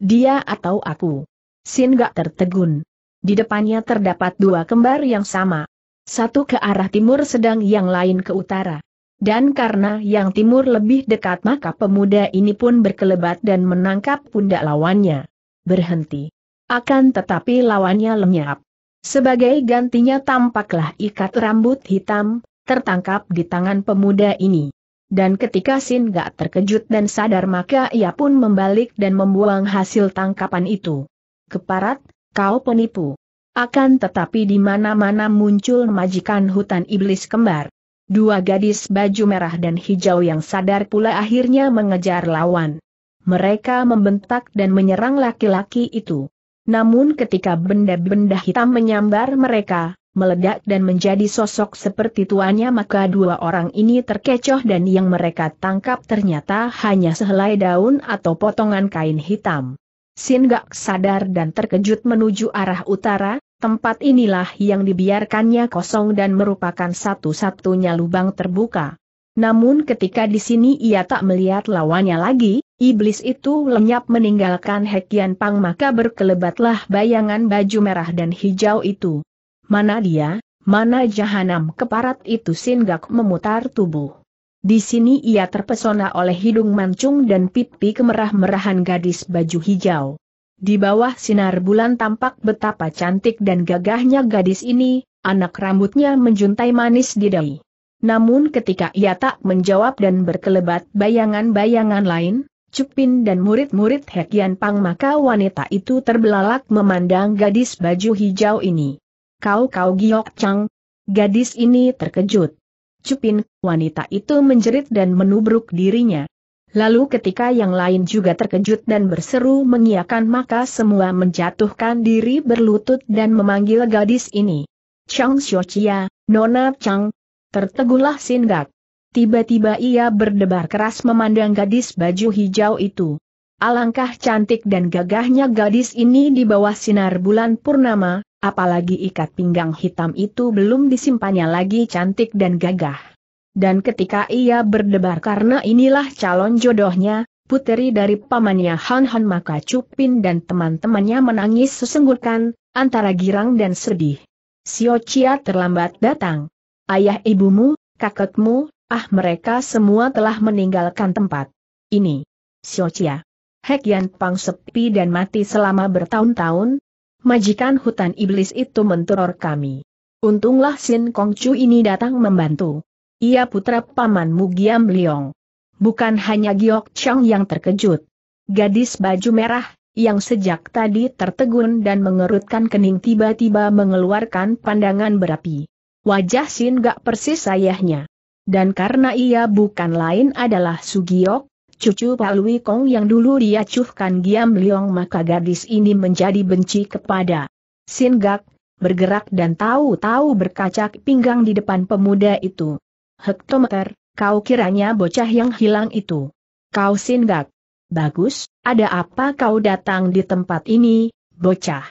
Dia atau aku? Sin gak tertegun. Di depannya terdapat dua kembar yang sama, satu ke arah timur sedang yang lain ke utara. Dan karena yang timur lebih dekat maka pemuda ini pun berkelebat dan menangkap pundak lawannya. Berhenti. Akan tetapi lawannya lenyap. Sebagai gantinya tampaklah ikat rambut hitam, tertangkap di tangan pemuda ini. Dan ketika Sin gak terkejut dan sadar maka ia pun membalik dan membuang hasil tangkapan itu. Keparat, kau penipu. Akan tetapi di mana-mana muncul majikan hutan iblis kembar. Dua gadis baju merah dan hijau yang sadar pula akhirnya mengejar lawan. Mereka membentak dan menyerang laki-laki itu. Namun ketika benda-benda hitam menyambar mereka, meledak dan menjadi sosok seperti tuannya maka dua orang ini terkecoh dan yang mereka tangkap ternyata hanya sehelai daun atau potongan kain hitam. Sin Gak sadar dan terkejut menuju arah utara, tempat inilah yang dibiarkannya kosong dan merupakan satu-satunya lubang terbuka. Namun ketika di sini ia tak melihat lawannya lagi, iblis itu lenyap meninggalkan Hekian Pang maka berkelebatlah bayangan baju merah dan hijau itu. Mana dia, mana jahanam keparat itu Sin Gak memutar tubuh. Di sini ia terpesona oleh hidung mancung dan pipi kemerah-merahan gadis baju hijau. Di bawah sinar bulan tampak betapa cantik dan gagahnya gadis ini, anak rambutnya menjuntai manis di dahi. Namun ketika ia tak menjawab dan berkelebat bayangan-bayangan lain, Cupin dan murid-murid Hekian Pang maka wanita itu terbelalak memandang gadis baju hijau ini. Kau-kau Giok cang, Gadis ini terkejut. Cupin, wanita itu menjerit dan menubruk dirinya. Lalu ketika yang lain juga terkejut dan berseru mengiakan maka semua menjatuhkan diri berlutut dan memanggil gadis ini. Chang Xiochia, Nona Chang. Tertegulah Singak. Tiba-tiba ia berdebar keras memandang gadis baju hijau itu. Alangkah cantik dan gagahnya gadis ini di bawah sinar bulan purnama, apalagi ikat pinggang hitam itu belum disimpannya lagi cantik dan gagah. Dan ketika ia berdebar karena inilah calon jodohnya, puteri dari pamannya Han Han maka Cupin dan teman-temannya menangis sesenggukan, antara girang dan sedih. Sio Chia terlambat datang. Ayah ibumu, kakekmu, ah mereka semua telah meninggalkan tempat. Ini. Sio Chia. Hek Yan Pang sepi dan mati selama bertahun-tahun, majikan hutan iblis itu menteror kami. Untunglah Sin Kong Chu ini datang membantu. Ia putra pamanmu Giam Liong. Bukan hanya Giok Chang yang terkejut. Gadis baju merah, yang sejak tadi tertegun dan mengerutkan kening tiba-tiba mengeluarkan pandangan berapi. Wajah Sin gak persis ayahnya. Dan karena ia bukan lain adalah Sugiok, Cucu Pak Lui Kong yang dulu diacuhkan Giam Liong maka gadis ini menjadi benci kepada Sin Gak, bergerak dan tahu-tahu berkacak pinggang di depan pemuda itu. Hektometer, kau kiranya bocah yang hilang itu. Kau Sin Gak. Bagus, ada apa kau datang di tempat ini, bocah?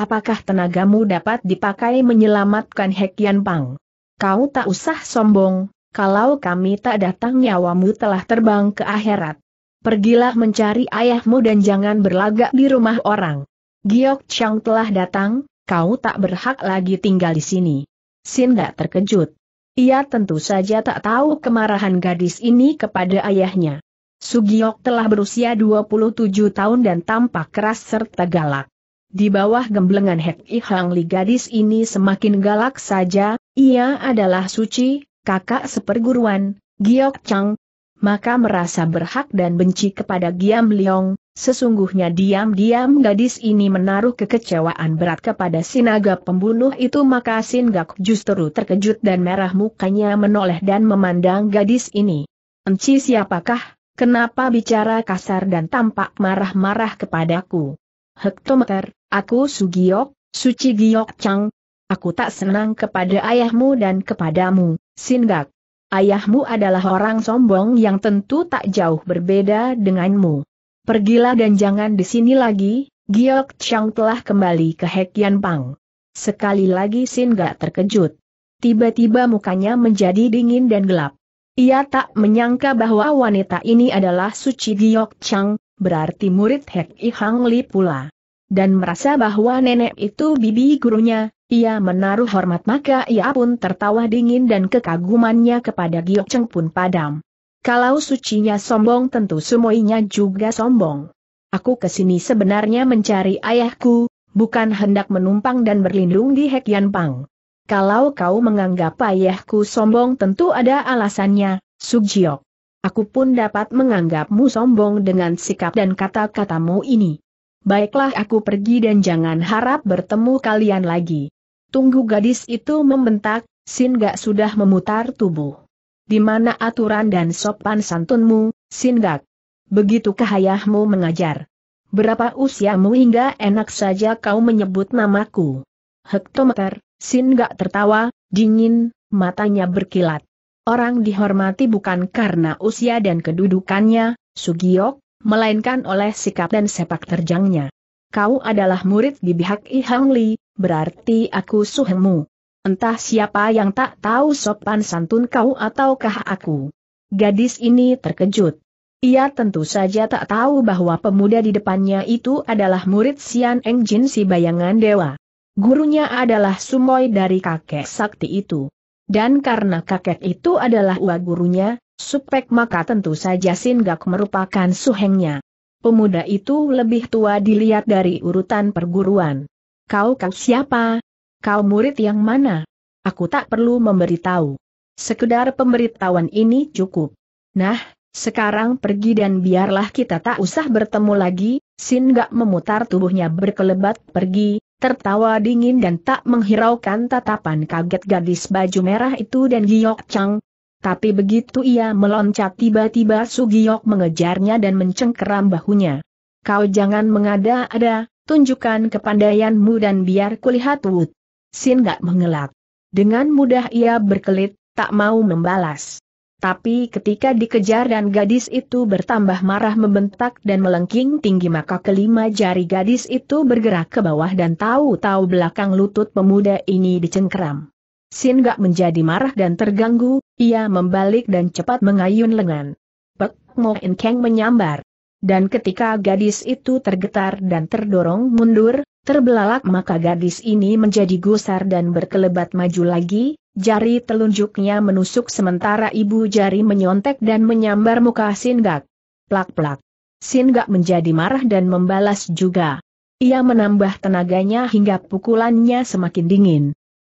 Apakah tenagamu dapat dipakai menyelamatkan Hekian Pang? Kau tak usah sombong, kalau kami tak datang nyawamu telah terbang ke akhirat. Pergilah mencari ayahmu dan jangan berlagak di rumah orang. Giok Chang telah datang, kau tak berhak lagi tinggal di sini. Sinda terkejut. Ia tentu saja tak tahu kemarahan gadis ini kepada ayahnya. Sugiok telah berusia 27 tahun dan tampak keras serta galak. Di bawah gemblengan Hek Ihang Li gadis ini semakin galak saja, ia adalah suci, kakak seperguruan, Giok Chang, maka merasa berhak dan benci kepada Giam Leong, sesungguhnya diam-diam gadis ini menaruh kekecewaan berat kepada sinaga pembunuh itu maka sinagak justru terkejut dan merah mukanya menoleh dan memandang gadis ini. Enci siapakah? Kenapa bicara kasar dan tampak marah-marah kepadaku? Hektometer, aku Sugiok, Suci Giok Chang, Aku tak senang kepada ayahmu dan kepadamu, Sindak. Ayahmu adalah orang sombong yang tentu tak jauh berbeda denganmu. Pergilah dan jangan di sini lagi, Giok Chang telah kembali ke Hekian Pang. Sekali lagi Sindak terkejut. Tiba-tiba mukanya menjadi dingin dan gelap. Ia tak menyangka bahwa wanita ini adalah Suci Giok Chang, berarti murid Hek I Hang Li pula dan merasa bahwa nenek itu bibi gurunya, ia menaruh hormat maka ia pun tertawa dingin dan kekagumannya kepada Giok Cheng pun padam. Kalau sucinya sombong tentu semuanya juga sombong. Aku kesini sebenarnya mencari ayahku, bukan hendak menumpang dan berlindung di Hek Yan Pang. Kalau kau menganggap ayahku sombong tentu ada alasannya, Giok. Aku pun dapat menganggapmu sombong dengan sikap dan kata-katamu ini baiklah aku pergi dan jangan harap bertemu kalian lagi. Tunggu gadis itu membentak, Sin Gak sudah memutar tubuh. Di mana aturan dan sopan santunmu, Sin Gak? Begitu ayahmu mengajar? Berapa usiamu hingga enak saja kau menyebut namaku? Hektometer, Sin Gak tertawa, dingin, matanya berkilat. Orang dihormati bukan karena usia dan kedudukannya, Sugiok, melainkan oleh sikap dan sepak terjangnya. Kau adalah murid di pihak I Hang Li, berarti aku suhengmu. Entah siapa yang tak tahu sopan santun kau ataukah aku. Gadis ini terkejut. Ia tentu saja tak tahu bahwa pemuda di depannya itu adalah murid Sian Eng Jin si bayangan dewa. Gurunya adalah Sumoy dari kakek sakti itu. Dan karena kakek itu adalah uang gurunya, Supek maka tentu saja gak merupakan suhengnya. Pemuda itu lebih tua dilihat dari urutan perguruan. Kau kau siapa? Kau murid yang mana? Aku tak perlu memberitahu. Sekedar pemberitahuan ini cukup. Nah, sekarang pergi dan biarlah kita tak usah bertemu lagi, gak memutar tubuhnya berkelebat pergi, tertawa dingin dan tak menghiraukan tatapan kaget gadis baju merah itu dan Giok Chang, tapi begitu ia meloncat tiba-tiba Sugiyok mengejarnya dan mencengkeram bahunya. Kau jangan mengada-ada, tunjukkan kepandaianmu dan biar kulihat wut. Sin gak mengelak. Dengan mudah ia berkelit, tak mau membalas. Tapi ketika dikejar dan gadis itu bertambah marah membentak dan melengking tinggi maka kelima jari gadis itu bergerak ke bawah dan tahu-tahu belakang lutut pemuda ini dicengkeram. Sin Gak menjadi marah dan terganggu, ia membalik dan cepat mengayun lengan. Pek, Mo In Kang menyambar. Dan ketika gadis itu tergetar dan terdorong mundur, terbelalak maka gadis ini menjadi gusar dan berkelebat maju lagi, jari telunjuknya menusuk sementara ibu jari menyontek dan menyambar muka Sin Gak. Plak-plak. Sin Gak menjadi marah dan membalas juga. Ia menambah tenaganya hingga pukulannya semakin dingin.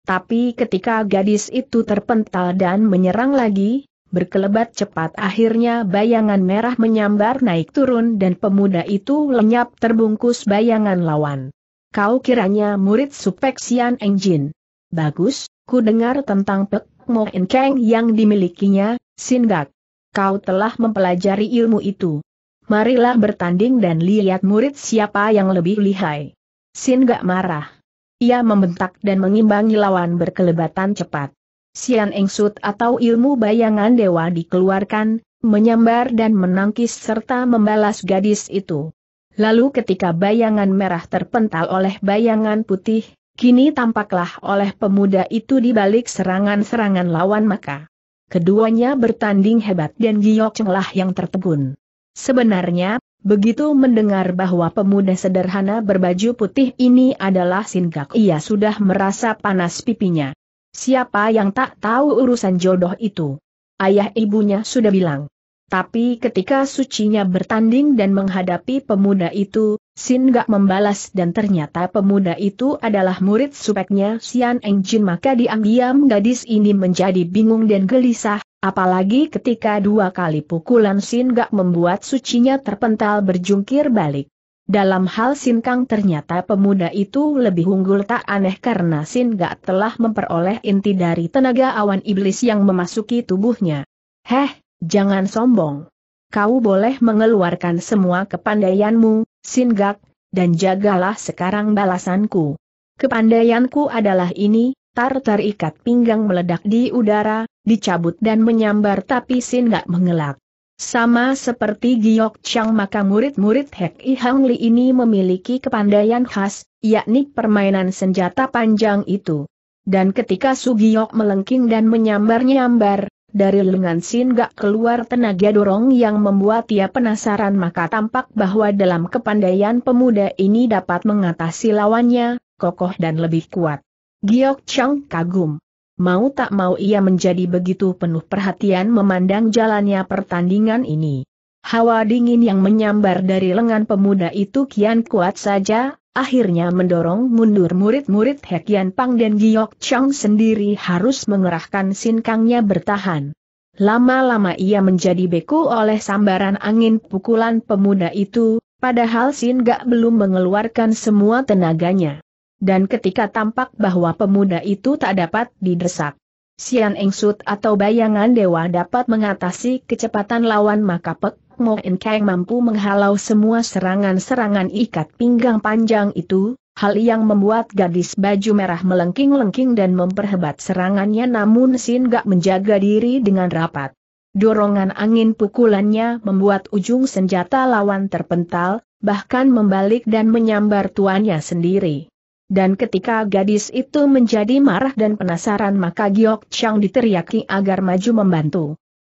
Tapi ketika gadis itu terpental dan menyerang lagi, berkelebat cepat akhirnya bayangan merah menyambar naik turun dan pemuda itu lenyap terbungkus bayangan lawan. Kau kiranya murid Supeksian Enjin. Bagus, ku dengar tentang Pek Mo Enkeng yang dimilikinya, Sindak. Kau telah mempelajari ilmu itu. Marilah bertanding dan lihat murid siapa yang lebih lihai. Sindak marah. Ia membentak dan mengimbangi lawan berkelebatan cepat. Sian Engsut atau ilmu bayangan dewa dikeluarkan, menyambar dan menangkis serta membalas gadis itu. Lalu ketika bayangan merah terpental oleh bayangan putih, kini tampaklah oleh pemuda itu di balik serangan-serangan lawan maka. Keduanya bertanding hebat dan Giok cenglah yang tertegun. Sebenarnya, begitu mendengar bahwa pemuda sederhana berbaju putih ini adalah Sinkak ia sudah merasa panas pipinya. Siapa yang tak tahu urusan jodoh itu? Ayah ibunya sudah bilang. Tapi ketika sucinya bertanding dan menghadapi pemuda itu, Sin gak membalas dan ternyata pemuda itu adalah murid supeknya Sian Engjin maka diam-diam gadis ini menjadi bingung dan gelisah, Apalagi ketika dua kali pukulan Sin Gak membuat sucinya terpental berjungkir balik. Dalam hal Sin Kang ternyata pemuda itu lebih unggul tak aneh karena Sin Gak telah memperoleh inti dari tenaga awan iblis yang memasuki tubuhnya. Heh, jangan sombong. Kau boleh mengeluarkan semua kepandaianmu, Sin Gak, dan jagalah sekarang balasanku. Kepandaianku adalah ini, Tar-tar ikat pinggang meledak di udara, dicabut dan menyambar tapi Sin gak mengelak. Sama seperti Giok Chang maka murid-murid Hek I Hang Li ini memiliki kepandaian khas, yakni permainan senjata panjang itu. Dan ketika Sugiok melengking dan menyambar-nyambar, dari lengan Sin gak keluar tenaga dorong yang membuat ia penasaran maka tampak bahwa dalam kepandaian pemuda ini dapat mengatasi lawannya, kokoh dan lebih kuat. Giok Chang kagum. Mau tak mau ia menjadi begitu penuh perhatian memandang jalannya pertandingan ini. Hawa dingin yang menyambar dari lengan pemuda itu kian kuat saja, akhirnya mendorong mundur murid-murid Hekian Pang dan Giok Chang sendiri harus mengerahkan sinkangnya bertahan. Lama-lama ia menjadi beku oleh sambaran angin pukulan pemuda itu, padahal Sin Gak belum mengeluarkan semua tenaganya. Dan ketika tampak bahwa pemuda itu tak dapat didesak. Sian Engsut atau bayangan dewa dapat mengatasi kecepatan lawan maka Pek Mo Kang mampu menghalau semua serangan-serangan ikat pinggang panjang itu, Hal yang membuat gadis baju merah melengking-lengking dan memperhebat serangannya namun Sin gak menjaga diri dengan rapat. Dorongan angin pukulannya membuat ujung senjata lawan terpental, bahkan membalik dan menyambar tuannya sendiri. Dan ketika gadis itu menjadi marah dan penasaran maka Giok Chang diteriaki agar maju membantu.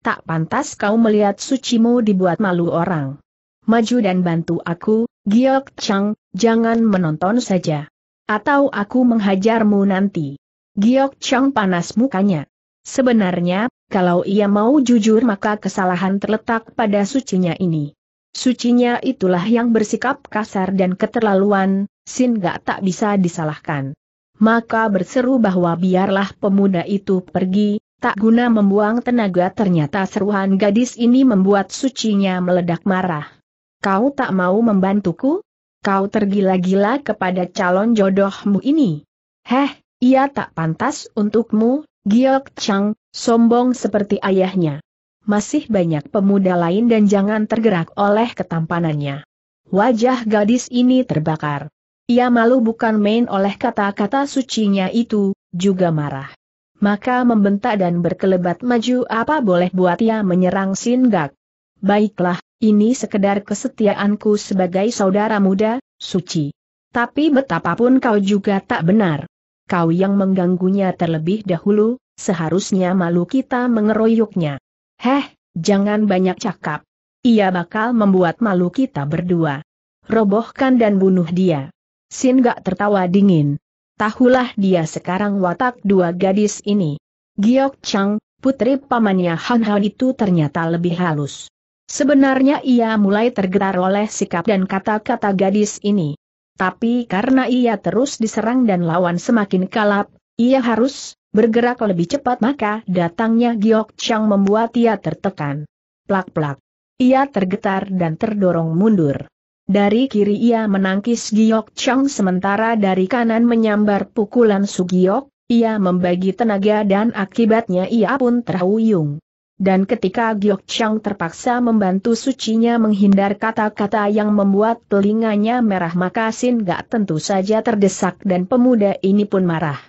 Tak pantas kau melihat sucimu dibuat malu orang. Maju dan bantu aku, Giok Chang, jangan menonton saja. Atau aku menghajarmu nanti. Giok Chang panas mukanya. Sebenarnya, kalau ia mau jujur maka kesalahan terletak pada sucinya ini. Sucinya itulah yang bersikap kasar dan keterlaluan, Sin Gak tak bisa disalahkan. Maka berseru bahwa biarlah pemuda itu pergi, tak guna membuang tenaga ternyata seruhan gadis ini membuat sucinya meledak marah. Kau tak mau membantuku? Kau tergila-gila kepada calon jodohmu ini. Heh, ia tak pantas untukmu, Giok Chang, sombong seperti ayahnya. Masih banyak pemuda lain dan jangan tergerak oleh ketampanannya. Wajah gadis ini terbakar. Ia malu bukan main oleh kata-kata sucinya itu, juga marah. Maka membentak dan berkelebat maju apa boleh buat ia menyerang Singgak. Baiklah, ini sekedar kesetiaanku sebagai saudara muda, suci. Tapi betapapun kau juga tak benar. Kau yang mengganggunya terlebih dahulu, seharusnya malu kita mengeroyoknya. Heh, jangan banyak cakap. Ia bakal membuat malu kita berdua. Robohkan dan bunuh dia. Sin Gak tertawa dingin. Tahulah dia sekarang watak dua gadis ini. Giok Chang, putri pamannya Han Han itu ternyata lebih halus. Sebenarnya ia mulai tergetar oleh sikap dan kata-kata gadis ini. Tapi karena ia terus diserang dan lawan semakin kalap, ia harus bergerak lebih cepat maka datangnya Giok Chang membuat ia tertekan. Plak-plak. Ia tergetar dan terdorong mundur. Dari kiri ia menangkis Giok Chang sementara dari kanan menyambar pukulan Sugiok, ia membagi tenaga dan akibatnya ia pun terhuyung. Dan ketika Giok Chang terpaksa membantu sucinya menghindar kata-kata yang membuat telinganya merah maka Sin gak tentu saja terdesak dan pemuda ini pun marah.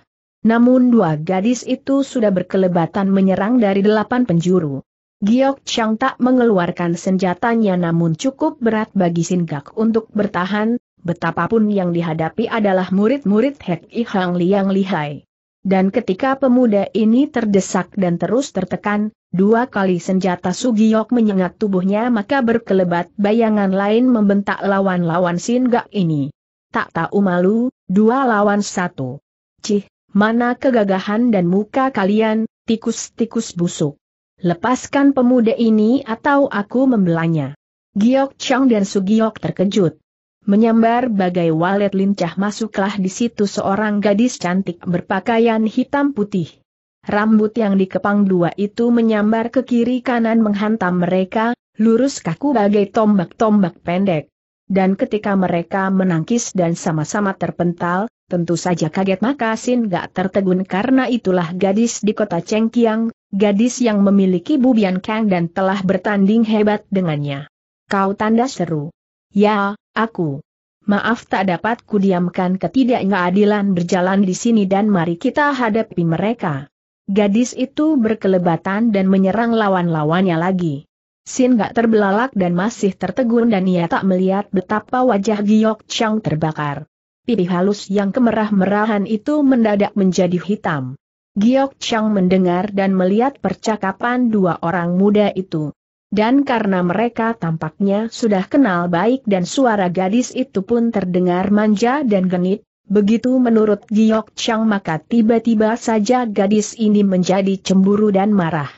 Namun dua gadis itu sudah berkelebatan menyerang dari delapan penjuru. Giok Chang tak mengeluarkan senjatanya namun cukup berat bagi Gak untuk bertahan, betapapun yang dihadapi adalah murid-murid Hek I Hang Liang Lihai. Dan ketika pemuda ini terdesak dan terus tertekan, dua kali senjata Su Giok menyengat tubuhnya maka berkelebat bayangan lain membentak lawan-lawan Gak ini. Tak tahu malu, dua lawan satu. Cih, mana kegagahan dan muka kalian, tikus-tikus busuk. Lepaskan pemuda ini atau aku membelanya. Giok Chang dan Sugiok terkejut. Menyambar bagai walet lincah masuklah di situ seorang gadis cantik berpakaian hitam putih. Rambut yang dikepang dua itu menyambar ke kiri kanan menghantam mereka, lurus kaku bagai tombak-tombak pendek. Dan ketika mereka menangkis dan sama-sama terpental, tentu saja kaget maka Sin gak tertegun karena itulah gadis di kota Chengkiang, gadis yang memiliki Bubian Kang dan telah bertanding hebat dengannya. Kau tanda seru. Ya, aku. Maaf tak dapat kudiamkan ketidakadilan berjalan di sini dan mari kita hadapi mereka. Gadis itu berkelebatan dan menyerang lawan-lawannya lagi. Sin gak terbelalak dan masih tertegun dan ia tak melihat betapa wajah Giok Chang terbakar. Pipi halus yang kemerah-merahan itu mendadak menjadi hitam. Giok Chang mendengar dan melihat percakapan dua orang muda itu. Dan karena mereka tampaknya sudah kenal baik dan suara gadis itu pun terdengar manja dan genit, begitu menurut Giok Chang maka tiba-tiba saja gadis ini menjadi cemburu dan marah.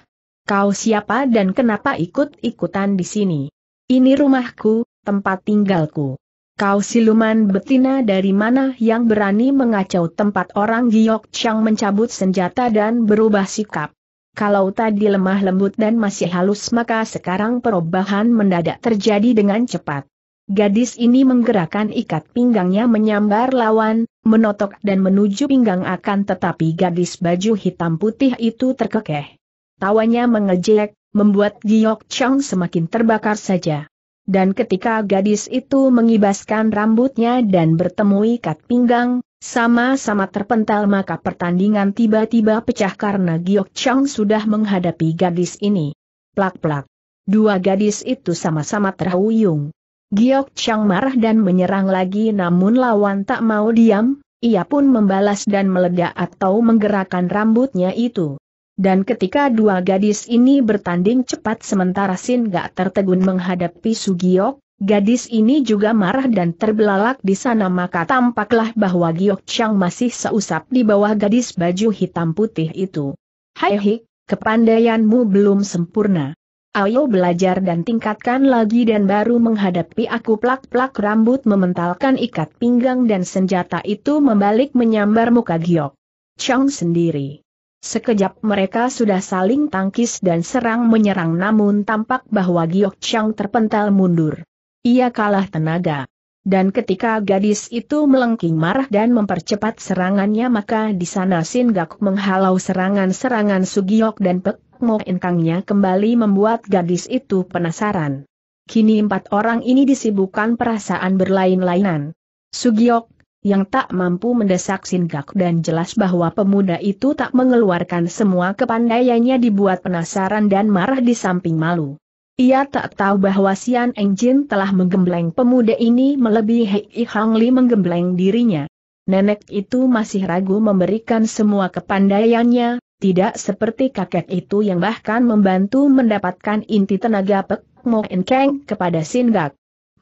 Kau siapa dan kenapa ikut-ikutan di sini? Ini rumahku, tempat tinggalku. Kau siluman betina dari mana yang berani mengacau tempat orang Giok Chang mencabut senjata dan berubah sikap. Kalau tadi lemah lembut dan masih halus maka sekarang perubahan mendadak terjadi dengan cepat. Gadis ini menggerakkan ikat pinggangnya menyambar lawan, menotok dan menuju pinggang akan tetapi gadis baju hitam putih itu terkekeh. Tawanya mengejek, membuat Giok Chang semakin terbakar saja dan ketika gadis itu mengibaskan rambutnya dan bertemu ikat pinggang, sama-sama terpental maka pertandingan tiba-tiba pecah karena Giok Chang sudah menghadapi gadis ini. Plak-plak. Dua gadis itu sama-sama terhuyung. Giok Chang marah dan menyerang lagi namun lawan tak mau diam, ia pun membalas dan meledak atau menggerakkan rambutnya itu. Dan ketika dua gadis ini bertanding cepat sementara Sin gak tertegun menghadapi Sugiok, gadis ini juga marah dan terbelalak di sana maka tampaklah bahwa Giok Chang masih seusap di bawah gadis baju hitam putih itu. Hai hik, kepandaianmu belum sempurna. Ayo belajar dan tingkatkan lagi dan baru menghadapi aku plak-plak rambut mementalkan ikat pinggang dan senjata itu membalik menyambar muka Giok. Chang sendiri. Sekejap mereka sudah saling tangkis dan serang menyerang namun tampak bahwa Giok Chang terpental mundur. Ia kalah tenaga. Dan ketika gadis itu melengking marah dan mempercepat serangannya maka di sana Sin Gak menghalau serangan-serangan Sugiok dan Pek Mo Inkangnya kembali membuat gadis itu penasaran. Kini empat orang ini disibukkan perasaan berlain-lainan. Sugiok, yang tak mampu mendesak singgak dan jelas bahwa pemuda itu tak mengeluarkan semua kepandaiannya dibuat penasaran dan marah di samping malu. Ia tak tahu bahwa Sian Engjin telah menggembleng pemuda ini melebihi Hei Hang Li menggembleng dirinya. Nenek itu masih ragu memberikan semua kepandaiannya, tidak seperti kakek itu yang bahkan membantu mendapatkan inti tenaga Pek Mo Keng kepada Singkak.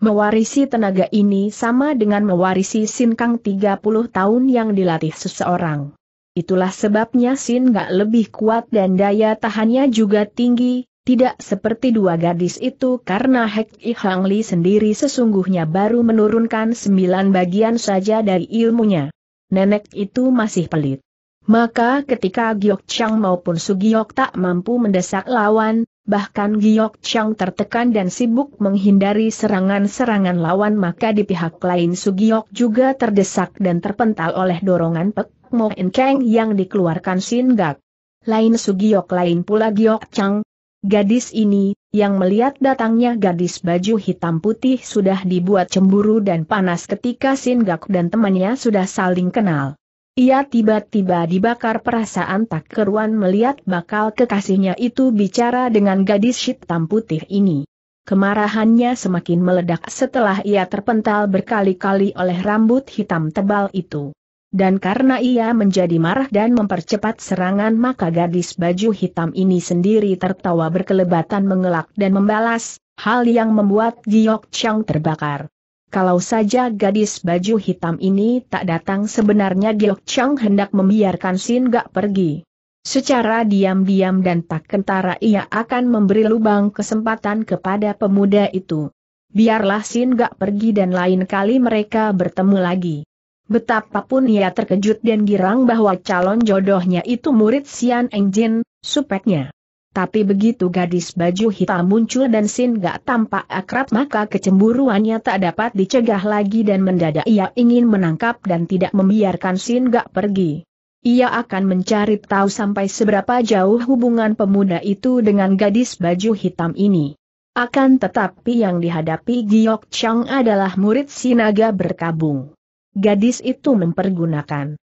Mewarisi tenaga ini sama dengan mewarisi Sin Kang 30 tahun yang dilatih seseorang. Itulah sebabnya Sin gak lebih kuat dan daya tahannya juga tinggi, tidak seperti dua gadis itu karena Hek I Hang Li sendiri sesungguhnya baru menurunkan sembilan bagian saja dari ilmunya. Nenek itu masih pelit. Maka ketika Giok Chang maupun Sugiok tak mampu mendesak lawan, bahkan Giok Chang tertekan dan sibuk menghindari serangan-serangan lawan maka di pihak lain Sugiyok juga terdesak dan terpental oleh dorongan Pek Mo Kang yang dikeluarkan Sin Gak. Lain Sugiyok lain pula Giok Chang. Gadis ini, yang melihat datangnya gadis baju hitam putih sudah dibuat cemburu dan panas ketika Sin Gak dan temannya sudah saling kenal. Ia tiba-tiba dibakar perasaan tak keruan melihat bakal kekasihnya itu bicara dengan gadis hitam putih ini. Kemarahannya semakin meledak setelah ia terpental berkali-kali oleh rambut hitam tebal itu. Dan karena ia menjadi marah dan mempercepat serangan maka gadis baju hitam ini sendiri tertawa berkelebatan mengelak dan membalas, hal yang membuat Giok Chang terbakar. Kalau saja gadis baju hitam ini tak datang sebenarnya Giok Chang hendak membiarkan Sin Gak pergi. Secara diam-diam dan tak kentara ia akan memberi lubang kesempatan kepada pemuda itu. Biarlah Sin Gak pergi dan lain kali mereka bertemu lagi. Betapapun ia terkejut dan girang bahwa calon jodohnya itu murid Sian Engjin, supetnya. Tapi begitu gadis baju hitam muncul dan Sin gak tampak akrab maka kecemburuannya tak dapat dicegah lagi dan mendadak ia ingin menangkap dan tidak membiarkan Sin gak pergi. Ia akan mencari tahu sampai seberapa jauh hubungan pemuda itu dengan gadis baju hitam ini. Akan tetapi yang dihadapi Giok Chang adalah murid Sinaga berkabung. Gadis itu mempergunakan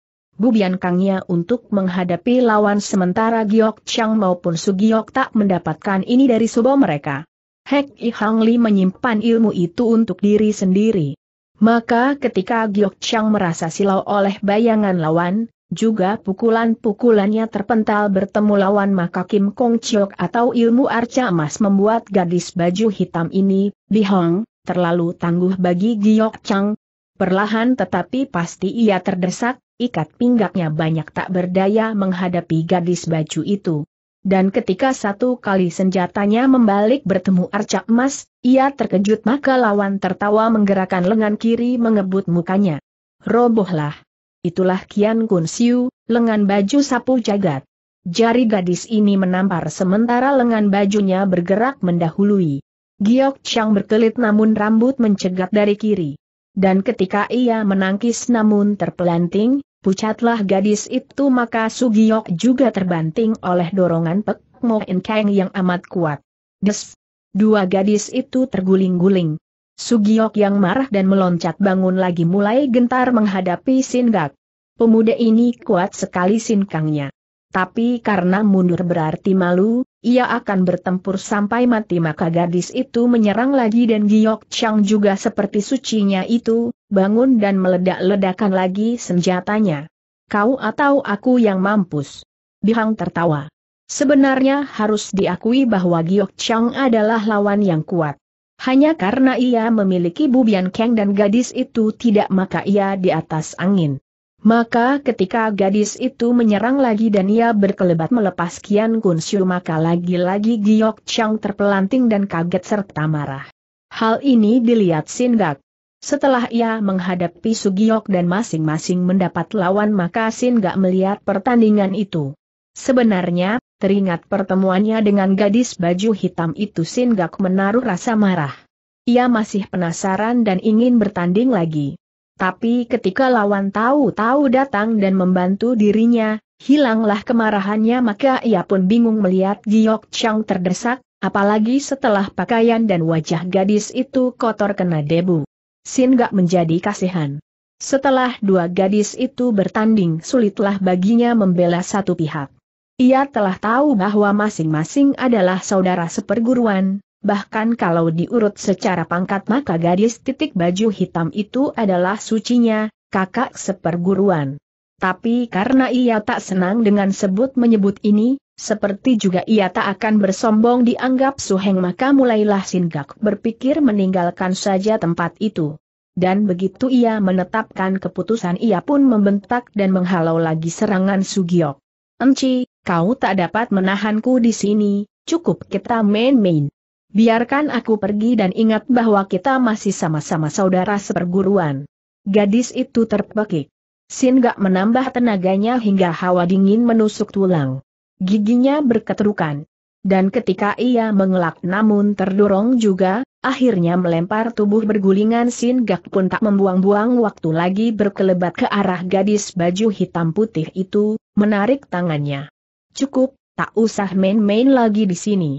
Bubian Kangnya untuk menghadapi lawan sementara Giok Chang maupun Sugiok tak mendapatkan ini dari subo mereka. Hek I Hang Li menyimpan ilmu itu untuk diri sendiri. Maka ketika Giok Chang merasa silau oleh bayangan lawan, juga pukulan-pukulannya terpental bertemu lawan maka Kim Kong Chiok atau ilmu arca emas membuat gadis baju hitam ini, Hong, terlalu tangguh bagi Giok Chang. Perlahan tetapi pasti ia terdesak, ikat pinggangnya banyak tak berdaya menghadapi gadis baju itu. Dan ketika satu kali senjatanya membalik bertemu arca emas, ia terkejut maka lawan tertawa menggerakkan lengan kiri mengebut mukanya. Robohlah. Itulah Kian Kun Siu, lengan baju sapu jagat. Jari gadis ini menampar sementara lengan bajunya bergerak mendahului. Giok Chang berkelit namun rambut mencegat dari kiri. Dan ketika ia menangkis namun terpelanting, Pucatlah gadis itu maka Sugiyok juga terbanting oleh dorongan Pek Mo Kang yang amat kuat. Des! Dua gadis itu terguling-guling. Sugiyok yang marah dan meloncat bangun lagi mulai gentar menghadapi sindak. Pemuda ini kuat sekali Kangnya. Tapi karena mundur berarti malu, ia akan bertempur sampai mati maka gadis itu menyerang lagi dan Giok Chang juga seperti sucinya itu, bangun dan meledak-ledakan lagi senjatanya. Kau atau aku yang mampus. Bihang tertawa. Sebenarnya harus diakui bahwa Giok Chang adalah lawan yang kuat. Hanya karena ia memiliki Bubian Kang dan gadis itu tidak maka ia di atas angin. Maka ketika gadis itu menyerang lagi dan ia berkelebat melepas Kian Kun Siu maka lagi-lagi Giok Chang terpelanting dan kaget serta marah. Hal ini dilihat Gak. Setelah ia menghadapi Sugiok dan masing-masing mendapat lawan maka Sin gak melihat pertandingan itu. Sebenarnya, teringat pertemuannya dengan gadis baju hitam itu Sin gak menaruh rasa marah. Ia masih penasaran dan ingin bertanding lagi. Tapi ketika lawan tahu-tahu datang dan membantu dirinya, hilanglah kemarahannya maka ia pun bingung melihat Giok Chang terdesak, apalagi setelah pakaian dan wajah gadis itu kotor kena debu. Sin gak menjadi kasihan. Setelah dua gadis itu bertanding sulitlah baginya membela satu pihak. Ia telah tahu bahwa masing-masing adalah saudara seperguruan, bahkan kalau diurut secara pangkat maka gadis titik baju hitam itu adalah sucinya, kakak seperguruan. Tapi karena ia tak senang dengan sebut-menyebut ini, seperti juga ia tak akan bersombong dianggap suheng maka mulailah singgak berpikir meninggalkan saja tempat itu. Dan begitu ia menetapkan keputusan ia pun membentak dan menghalau lagi serangan Sugiok. Enci, kau tak dapat menahanku di sini, cukup kita main-main. Biarkan aku pergi dan ingat bahwa kita masih sama-sama saudara seperguruan. Gadis itu terpekik. Sin gak menambah tenaganya hingga hawa dingin menusuk tulang. Giginya berketerukan. Dan ketika ia mengelak namun terdorong juga, akhirnya melempar tubuh bergulingan Sin Gak pun tak membuang-buang waktu lagi berkelebat ke arah gadis baju hitam putih itu, menarik tangannya. Cukup, tak usah main-main lagi di sini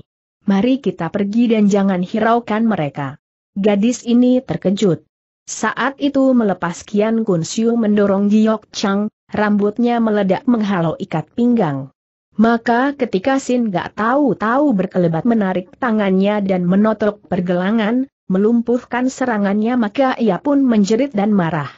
mari kita pergi dan jangan hiraukan mereka. Gadis ini terkejut. Saat itu melepas Kian Kun Siu mendorong Giok Chang, rambutnya meledak menghalau ikat pinggang. Maka ketika Sin gak tahu-tahu berkelebat menarik tangannya dan menotok pergelangan, melumpuhkan serangannya maka ia pun menjerit dan marah.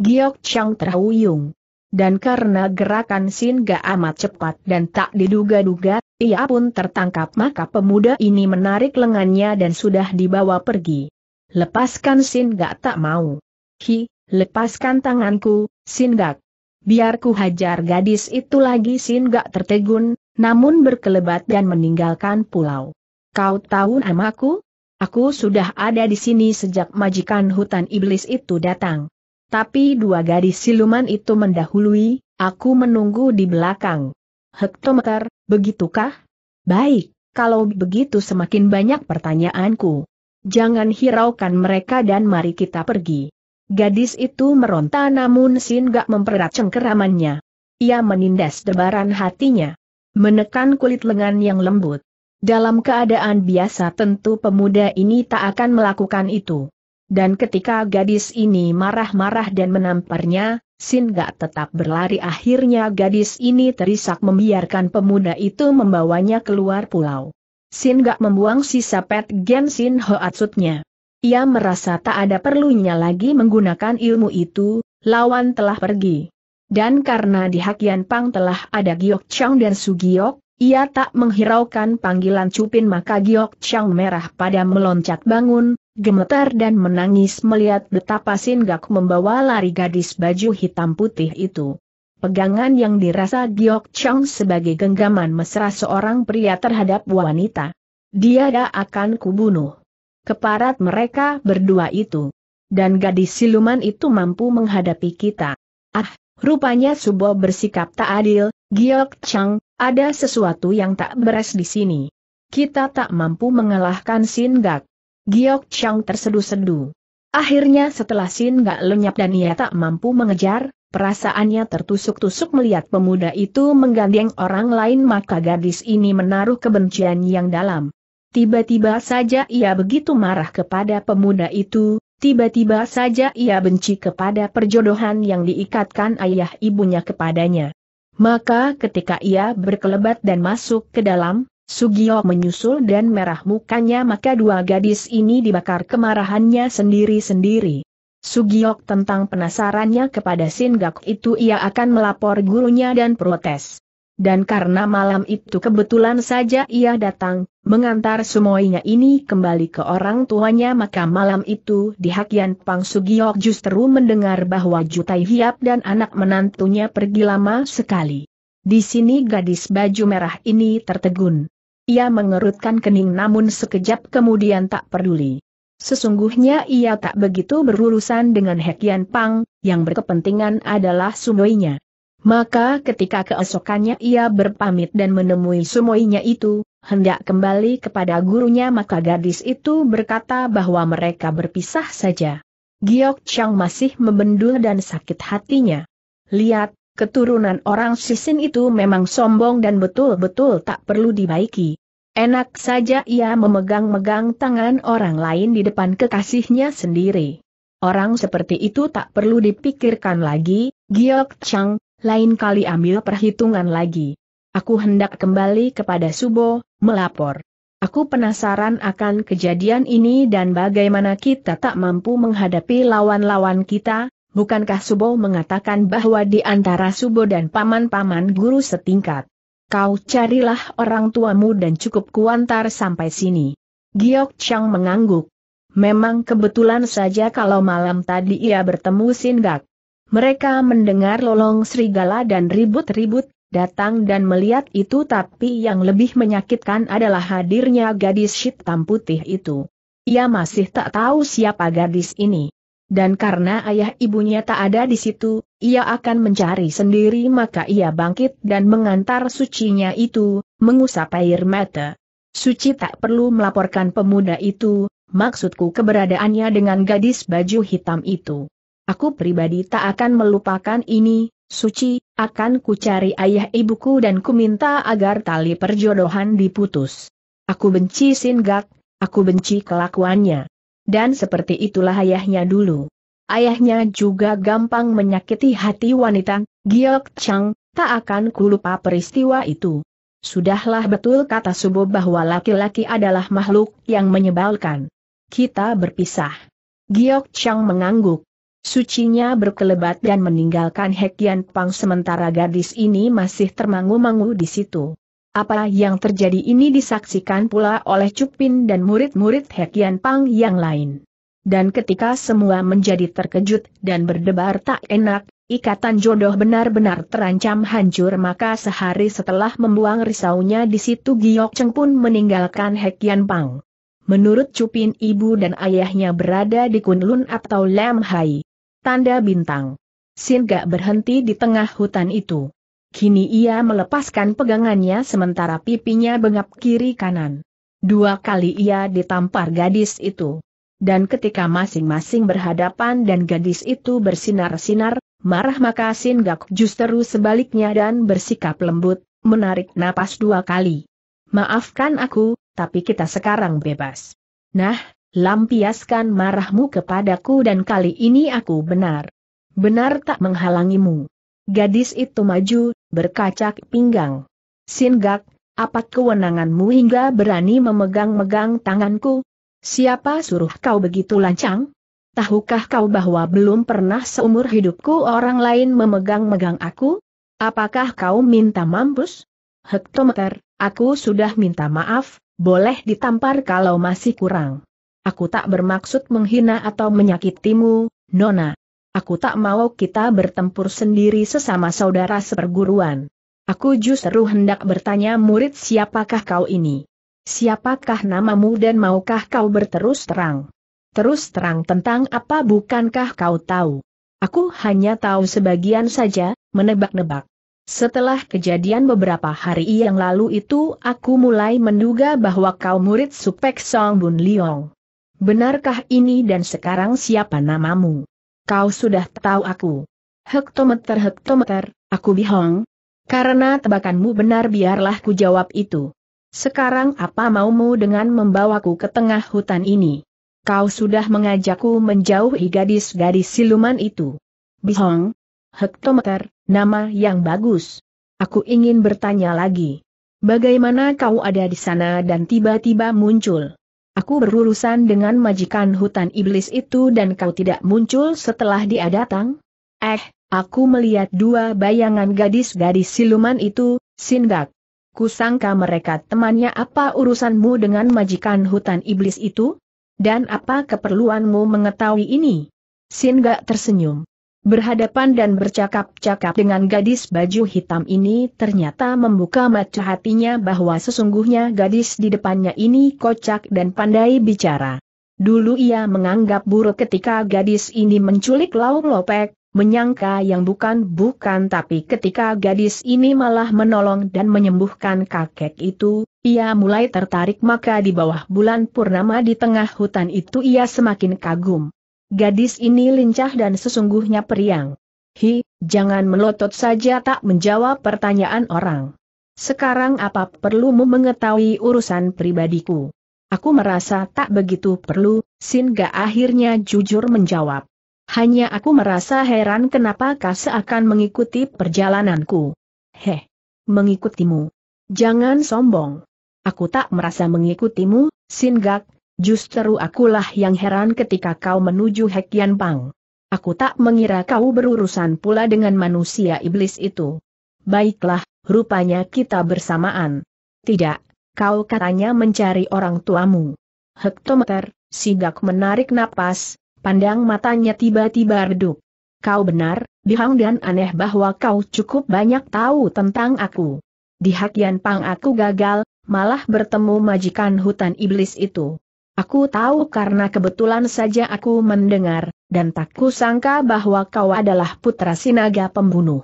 Giok Chang terhuyung. Dan karena gerakan Sin gak amat cepat dan tak diduga-duga, ia pun tertangkap maka pemuda ini menarik lengannya dan sudah dibawa pergi. Lepaskan Sin gak tak mau. Hi, lepaskan tanganku, Sin Biar Biarku hajar gadis itu lagi Sin gak tertegun, namun berkelebat dan meninggalkan pulau. Kau tahu namaku? Aku sudah ada di sini sejak majikan hutan iblis itu datang. Tapi dua gadis siluman itu mendahului, aku menunggu di belakang. Hektometer, begitukah? Baik, kalau begitu semakin banyak pertanyaanku. Jangan hiraukan mereka dan mari kita pergi. Gadis itu meronta namun Sin gak mempererat cengkeramannya. Ia menindas debaran hatinya. Menekan kulit lengan yang lembut. Dalam keadaan biasa tentu pemuda ini tak akan melakukan itu. Dan ketika gadis ini marah-marah dan menamparnya, Sin gak tetap berlari akhirnya gadis ini terisak membiarkan pemuda itu membawanya keluar pulau. Sin gak membuang sisa pet ho atsutnya. Ia merasa tak ada perlunya lagi menggunakan ilmu itu, lawan telah pergi. Dan karena di Hakian Pang telah ada Giok Chang dan Sugiok, ia tak menghiraukan panggilan Cupin maka Giok Chang merah pada meloncat bangun, gemetar dan menangis melihat betapa Singgak membawa lari gadis baju hitam putih itu. Pegangan yang dirasa Giok Chong sebagai genggaman mesra seorang pria terhadap wanita. Dia tak akan kubunuh. Keparat mereka berdua itu. Dan gadis siluman itu mampu menghadapi kita. Ah, rupanya Subo bersikap tak adil, Giok Chang, ada sesuatu yang tak beres di sini. Kita tak mampu mengalahkan Gak. Giok Chang tersedu-sedu. Akhirnya setelah Sin gak lenyap dan ia tak mampu mengejar, perasaannya tertusuk-tusuk melihat pemuda itu menggandeng orang lain maka gadis ini menaruh kebencian yang dalam. Tiba-tiba saja ia begitu marah kepada pemuda itu, tiba-tiba saja ia benci kepada perjodohan yang diikatkan ayah ibunya kepadanya. Maka ketika ia berkelebat dan masuk ke dalam, Sugio menyusul dan merah mukanya maka dua gadis ini dibakar kemarahannya sendiri-sendiri. Sugiok tentang penasarannya kepada Singgak itu ia akan melapor gurunya dan protes. Dan karena malam itu kebetulan saja ia datang, mengantar semuanya ini kembali ke orang tuanya maka malam itu di Hakian Pang Sugiok justru mendengar bahwa Jutai Hiap dan anak menantunya pergi lama sekali. Di sini gadis baju merah ini tertegun. Ia mengerutkan kening namun sekejap kemudian tak peduli. Sesungguhnya ia tak begitu berurusan dengan Hekian Pang, yang berkepentingan adalah sumoinya. Maka ketika keesokannya ia berpamit dan menemui sumoinya itu, hendak kembali kepada gurunya maka gadis itu berkata bahwa mereka berpisah saja. Giok Chang masih membendung dan sakit hatinya. Lihat, Keturunan orang sisin itu memang sombong dan betul-betul tak perlu dibaiki. Enak saja ia memegang-megang tangan orang lain di depan kekasihnya sendiri. Orang seperti itu tak perlu dipikirkan lagi, Giok Chang, lain kali ambil perhitungan lagi. Aku hendak kembali kepada Subo, melapor. Aku penasaran akan kejadian ini dan bagaimana kita tak mampu menghadapi lawan-lawan kita, bukankah Subo mengatakan bahwa di antara Subo dan paman-paman guru setingkat? Kau carilah orang tuamu dan cukup kuantar sampai sini. Giok Chang mengangguk. Memang kebetulan saja kalau malam tadi ia bertemu sindak. Mereka mendengar lolong serigala dan ribut-ribut, datang dan melihat itu tapi yang lebih menyakitkan adalah hadirnya gadis hitam putih itu. Ia masih tak tahu siapa gadis ini. Dan karena ayah ibunya tak ada di situ, ia akan mencari sendiri maka ia bangkit dan mengantar sucinya itu, mengusap air mata. Suci tak perlu melaporkan pemuda itu, maksudku keberadaannya dengan gadis baju hitam itu. Aku pribadi tak akan melupakan ini, Suci, akan ku cari ayah ibuku dan ku minta agar tali perjodohan diputus. Aku benci singgah, aku benci kelakuannya dan seperti itulah ayahnya dulu. Ayahnya juga gampang menyakiti hati wanita, Giok Chang, tak akan kulupa peristiwa itu. Sudahlah betul kata Subo bahwa laki-laki adalah makhluk yang menyebalkan. Kita berpisah. Giok Chang mengangguk. Sucinya berkelebat dan meninggalkan Hekian Pang sementara gadis ini masih termangu-mangu di situ. Apa yang terjadi ini disaksikan pula oleh Cupin dan murid-murid Hekian Pang yang lain. Dan ketika semua menjadi terkejut dan berdebar tak enak, ikatan jodoh benar-benar terancam hancur maka sehari setelah membuang risaunya di situ Giok Cheng pun meninggalkan Hekian Pang. Menurut Cupin ibu dan ayahnya berada di Kunlun atau Lam Hai. Tanda bintang. Sin gak berhenti di tengah hutan itu. Kini ia melepaskan pegangannya sementara pipinya bengap kiri kanan. Dua kali ia ditampar gadis itu. Dan ketika masing-masing berhadapan dan gadis itu bersinar-sinar, marah maka Sin Gak justru sebaliknya dan bersikap lembut, menarik napas dua kali. Maafkan aku, tapi kita sekarang bebas. Nah, lampiaskan marahmu kepadaku dan kali ini aku benar. Benar tak menghalangimu. Gadis itu maju, berkacak pinggang. Singak, apa kewenanganmu hingga berani memegang-megang tanganku? Siapa suruh kau begitu lancang? Tahukah kau bahwa belum pernah seumur hidupku orang lain memegang-megang aku? Apakah kau minta mampus? Hektometer, aku sudah minta maaf, boleh ditampar kalau masih kurang. Aku tak bermaksud menghina atau menyakitimu, Nona, Aku tak mau kita bertempur sendiri sesama saudara seperguruan. Aku justru hendak bertanya murid siapakah kau ini? Siapakah namamu dan maukah kau berterus terang? Terus terang tentang apa bukankah kau tahu? Aku hanya tahu sebagian saja, menebak-nebak. Setelah kejadian beberapa hari yang lalu itu aku mulai menduga bahwa kau murid Supek Song Bun Liong. Benarkah ini dan sekarang siapa namamu? Kau sudah tahu aku. Hektometer-hektometer, aku bihong. Karena tebakanmu benar biarlah ku jawab itu. Sekarang apa maumu dengan membawaku ke tengah hutan ini? Kau sudah mengajakku menjauhi gadis-gadis siluman itu. Bihong. Hektometer, nama yang bagus. Aku ingin bertanya lagi. Bagaimana kau ada di sana dan tiba-tiba muncul? Aku berurusan dengan majikan hutan iblis itu dan kau tidak muncul setelah dia datang? Eh, aku melihat dua bayangan gadis-gadis siluman itu, Sindak. Kusangka mereka temannya apa urusanmu dengan majikan hutan iblis itu? Dan apa keperluanmu mengetahui ini? Sindak tersenyum. Berhadapan dan bercakap-cakap dengan gadis baju hitam ini ternyata membuka mata hatinya bahwa sesungguhnya gadis di depannya ini kocak dan pandai bicara. Dulu ia menganggap buruk ketika gadis ini menculik lauk lopek, menyangka yang bukan-bukan tapi ketika gadis ini malah menolong dan menyembuhkan kakek itu, ia mulai tertarik maka di bawah bulan purnama di tengah hutan itu ia semakin kagum. Gadis ini lincah dan sesungguhnya periang. Hi, jangan melotot saja tak menjawab pertanyaan orang. Sekarang apa perlumu mengetahui urusan pribadiku? Aku merasa tak begitu perlu, sehingga akhirnya jujur menjawab. Hanya aku merasa heran kenapa kau seakan mengikuti perjalananku. Heh, mengikutimu. Jangan sombong. Aku tak merasa mengikutimu, Singgak, Justru akulah yang heran ketika kau menuju Hekian Pang. Aku tak mengira kau berurusan pula dengan manusia iblis itu. Baiklah, rupanya kita bersamaan. Tidak, kau katanya mencari orang tuamu. Hektometer, sigak menarik napas, pandang matanya tiba-tiba redup. Kau benar, Bihang dan aneh bahwa kau cukup banyak tahu tentang aku. Di Hakian Pang aku gagal, malah bertemu majikan hutan iblis itu. Aku tahu karena kebetulan saja aku mendengar, dan tak kusangka bahwa kau adalah putra sinaga pembunuh.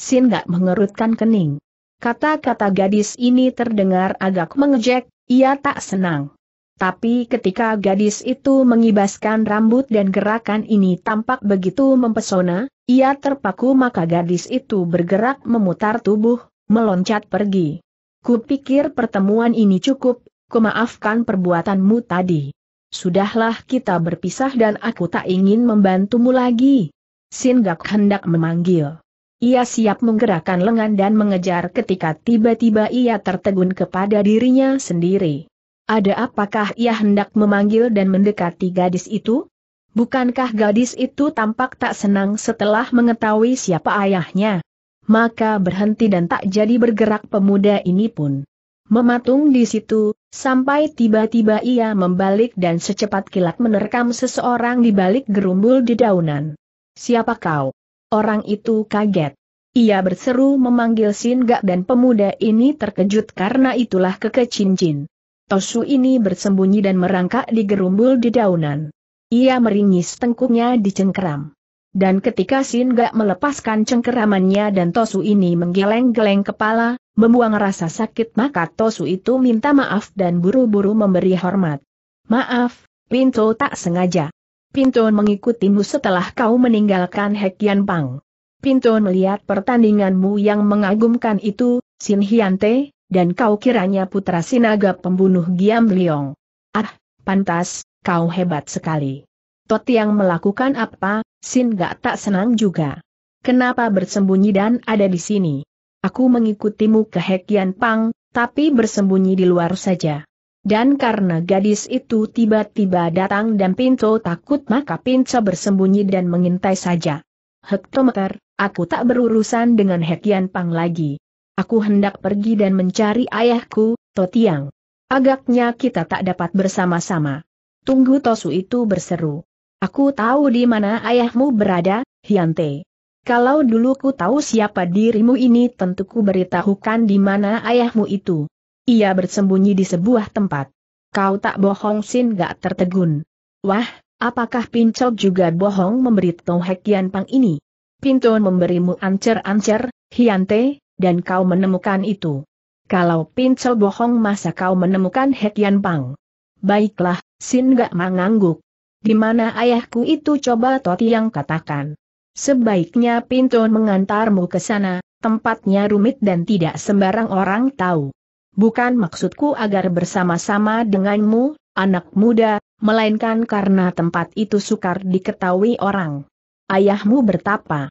Sin gak mengerutkan kening. Kata-kata gadis ini terdengar agak mengejek, ia tak senang. Tapi ketika gadis itu mengibaskan rambut dan gerakan ini tampak begitu mempesona, ia terpaku maka gadis itu bergerak memutar tubuh, meloncat pergi. Kupikir pertemuan ini cukup kumaafkan perbuatanmu tadi. Sudahlah kita berpisah dan aku tak ingin membantumu lagi. Singak hendak memanggil. Ia siap menggerakkan lengan dan mengejar ketika tiba-tiba ia tertegun kepada dirinya sendiri. Ada apakah ia hendak memanggil dan mendekati gadis itu? Bukankah gadis itu tampak tak senang setelah mengetahui siapa ayahnya? Maka berhenti dan tak jadi bergerak pemuda ini pun mematung di situ, sampai tiba-tiba ia membalik dan secepat kilat menerkam seseorang di balik gerumbul di daunan. Siapa kau? Orang itu kaget. Ia berseru memanggil Singa dan pemuda ini terkejut karena itulah kekecincin. Tosu ini bersembunyi dan merangkak di gerumbul di daunan. Ia meringis tengkuknya di cengkeram. Dan ketika Sin gak melepaskan cengkeramannya dan Tosu ini menggeleng-geleng kepala, membuang rasa sakit maka Tosu itu minta maaf dan buru-buru memberi hormat. Maaf, Pinto tak sengaja. Pinto mengikutimu setelah kau meninggalkan Hekian Pang. Pinto melihat pertandinganmu yang mengagumkan itu, Sin Hyante, dan kau kiranya putra sinaga pembunuh Giam Liong. Ah, pantas, kau hebat sekali. Tot yang melakukan apa, Sin gak tak senang juga. Kenapa bersembunyi dan ada di sini? Aku mengikutimu ke Hekian Pang, tapi bersembunyi di luar saja. Dan karena gadis itu tiba-tiba datang dan Pinto takut maka Pinto bersembunyi dan mengintai saja. Hektometer, aku tak berurusan dengan Hekian Pang lagi. Aku hendak pergi dan mencari ayahku, Totiang. Agaknya kita tak dapat bersama-sama. Tunggu Tosu itu berseru. Aku tahu di mana ayahmu berada, Hyante. Kalau dulu ku tahu siapa dirimu ini tentu ku beritahukan di mana ayahmu itu. Ia bersembunyi di sebuah tempat. Kau tak bohong sin gak tertegun. Wah, apakah Pincok juga bohong memberitahu Hekian Pang ini? Pinton memberimu ancer-ancer, Hyante, dan kau menemukan itu. Kalau Pincok bohong masa kau menemukan Hekian Pang? Baiklah, sin gak mengangguk. Di mana ayahku itu coba Toti yang katakan. Sebaiknya Pinton mengantarmu ke sana, tempatnya rumit dan tidak sembarang orang tahu. Bukan maksudku agar bersama-sama denganmu, anak muda, melainkan karena tempat itu sukar diketahui orang. Ayahmu bertapa,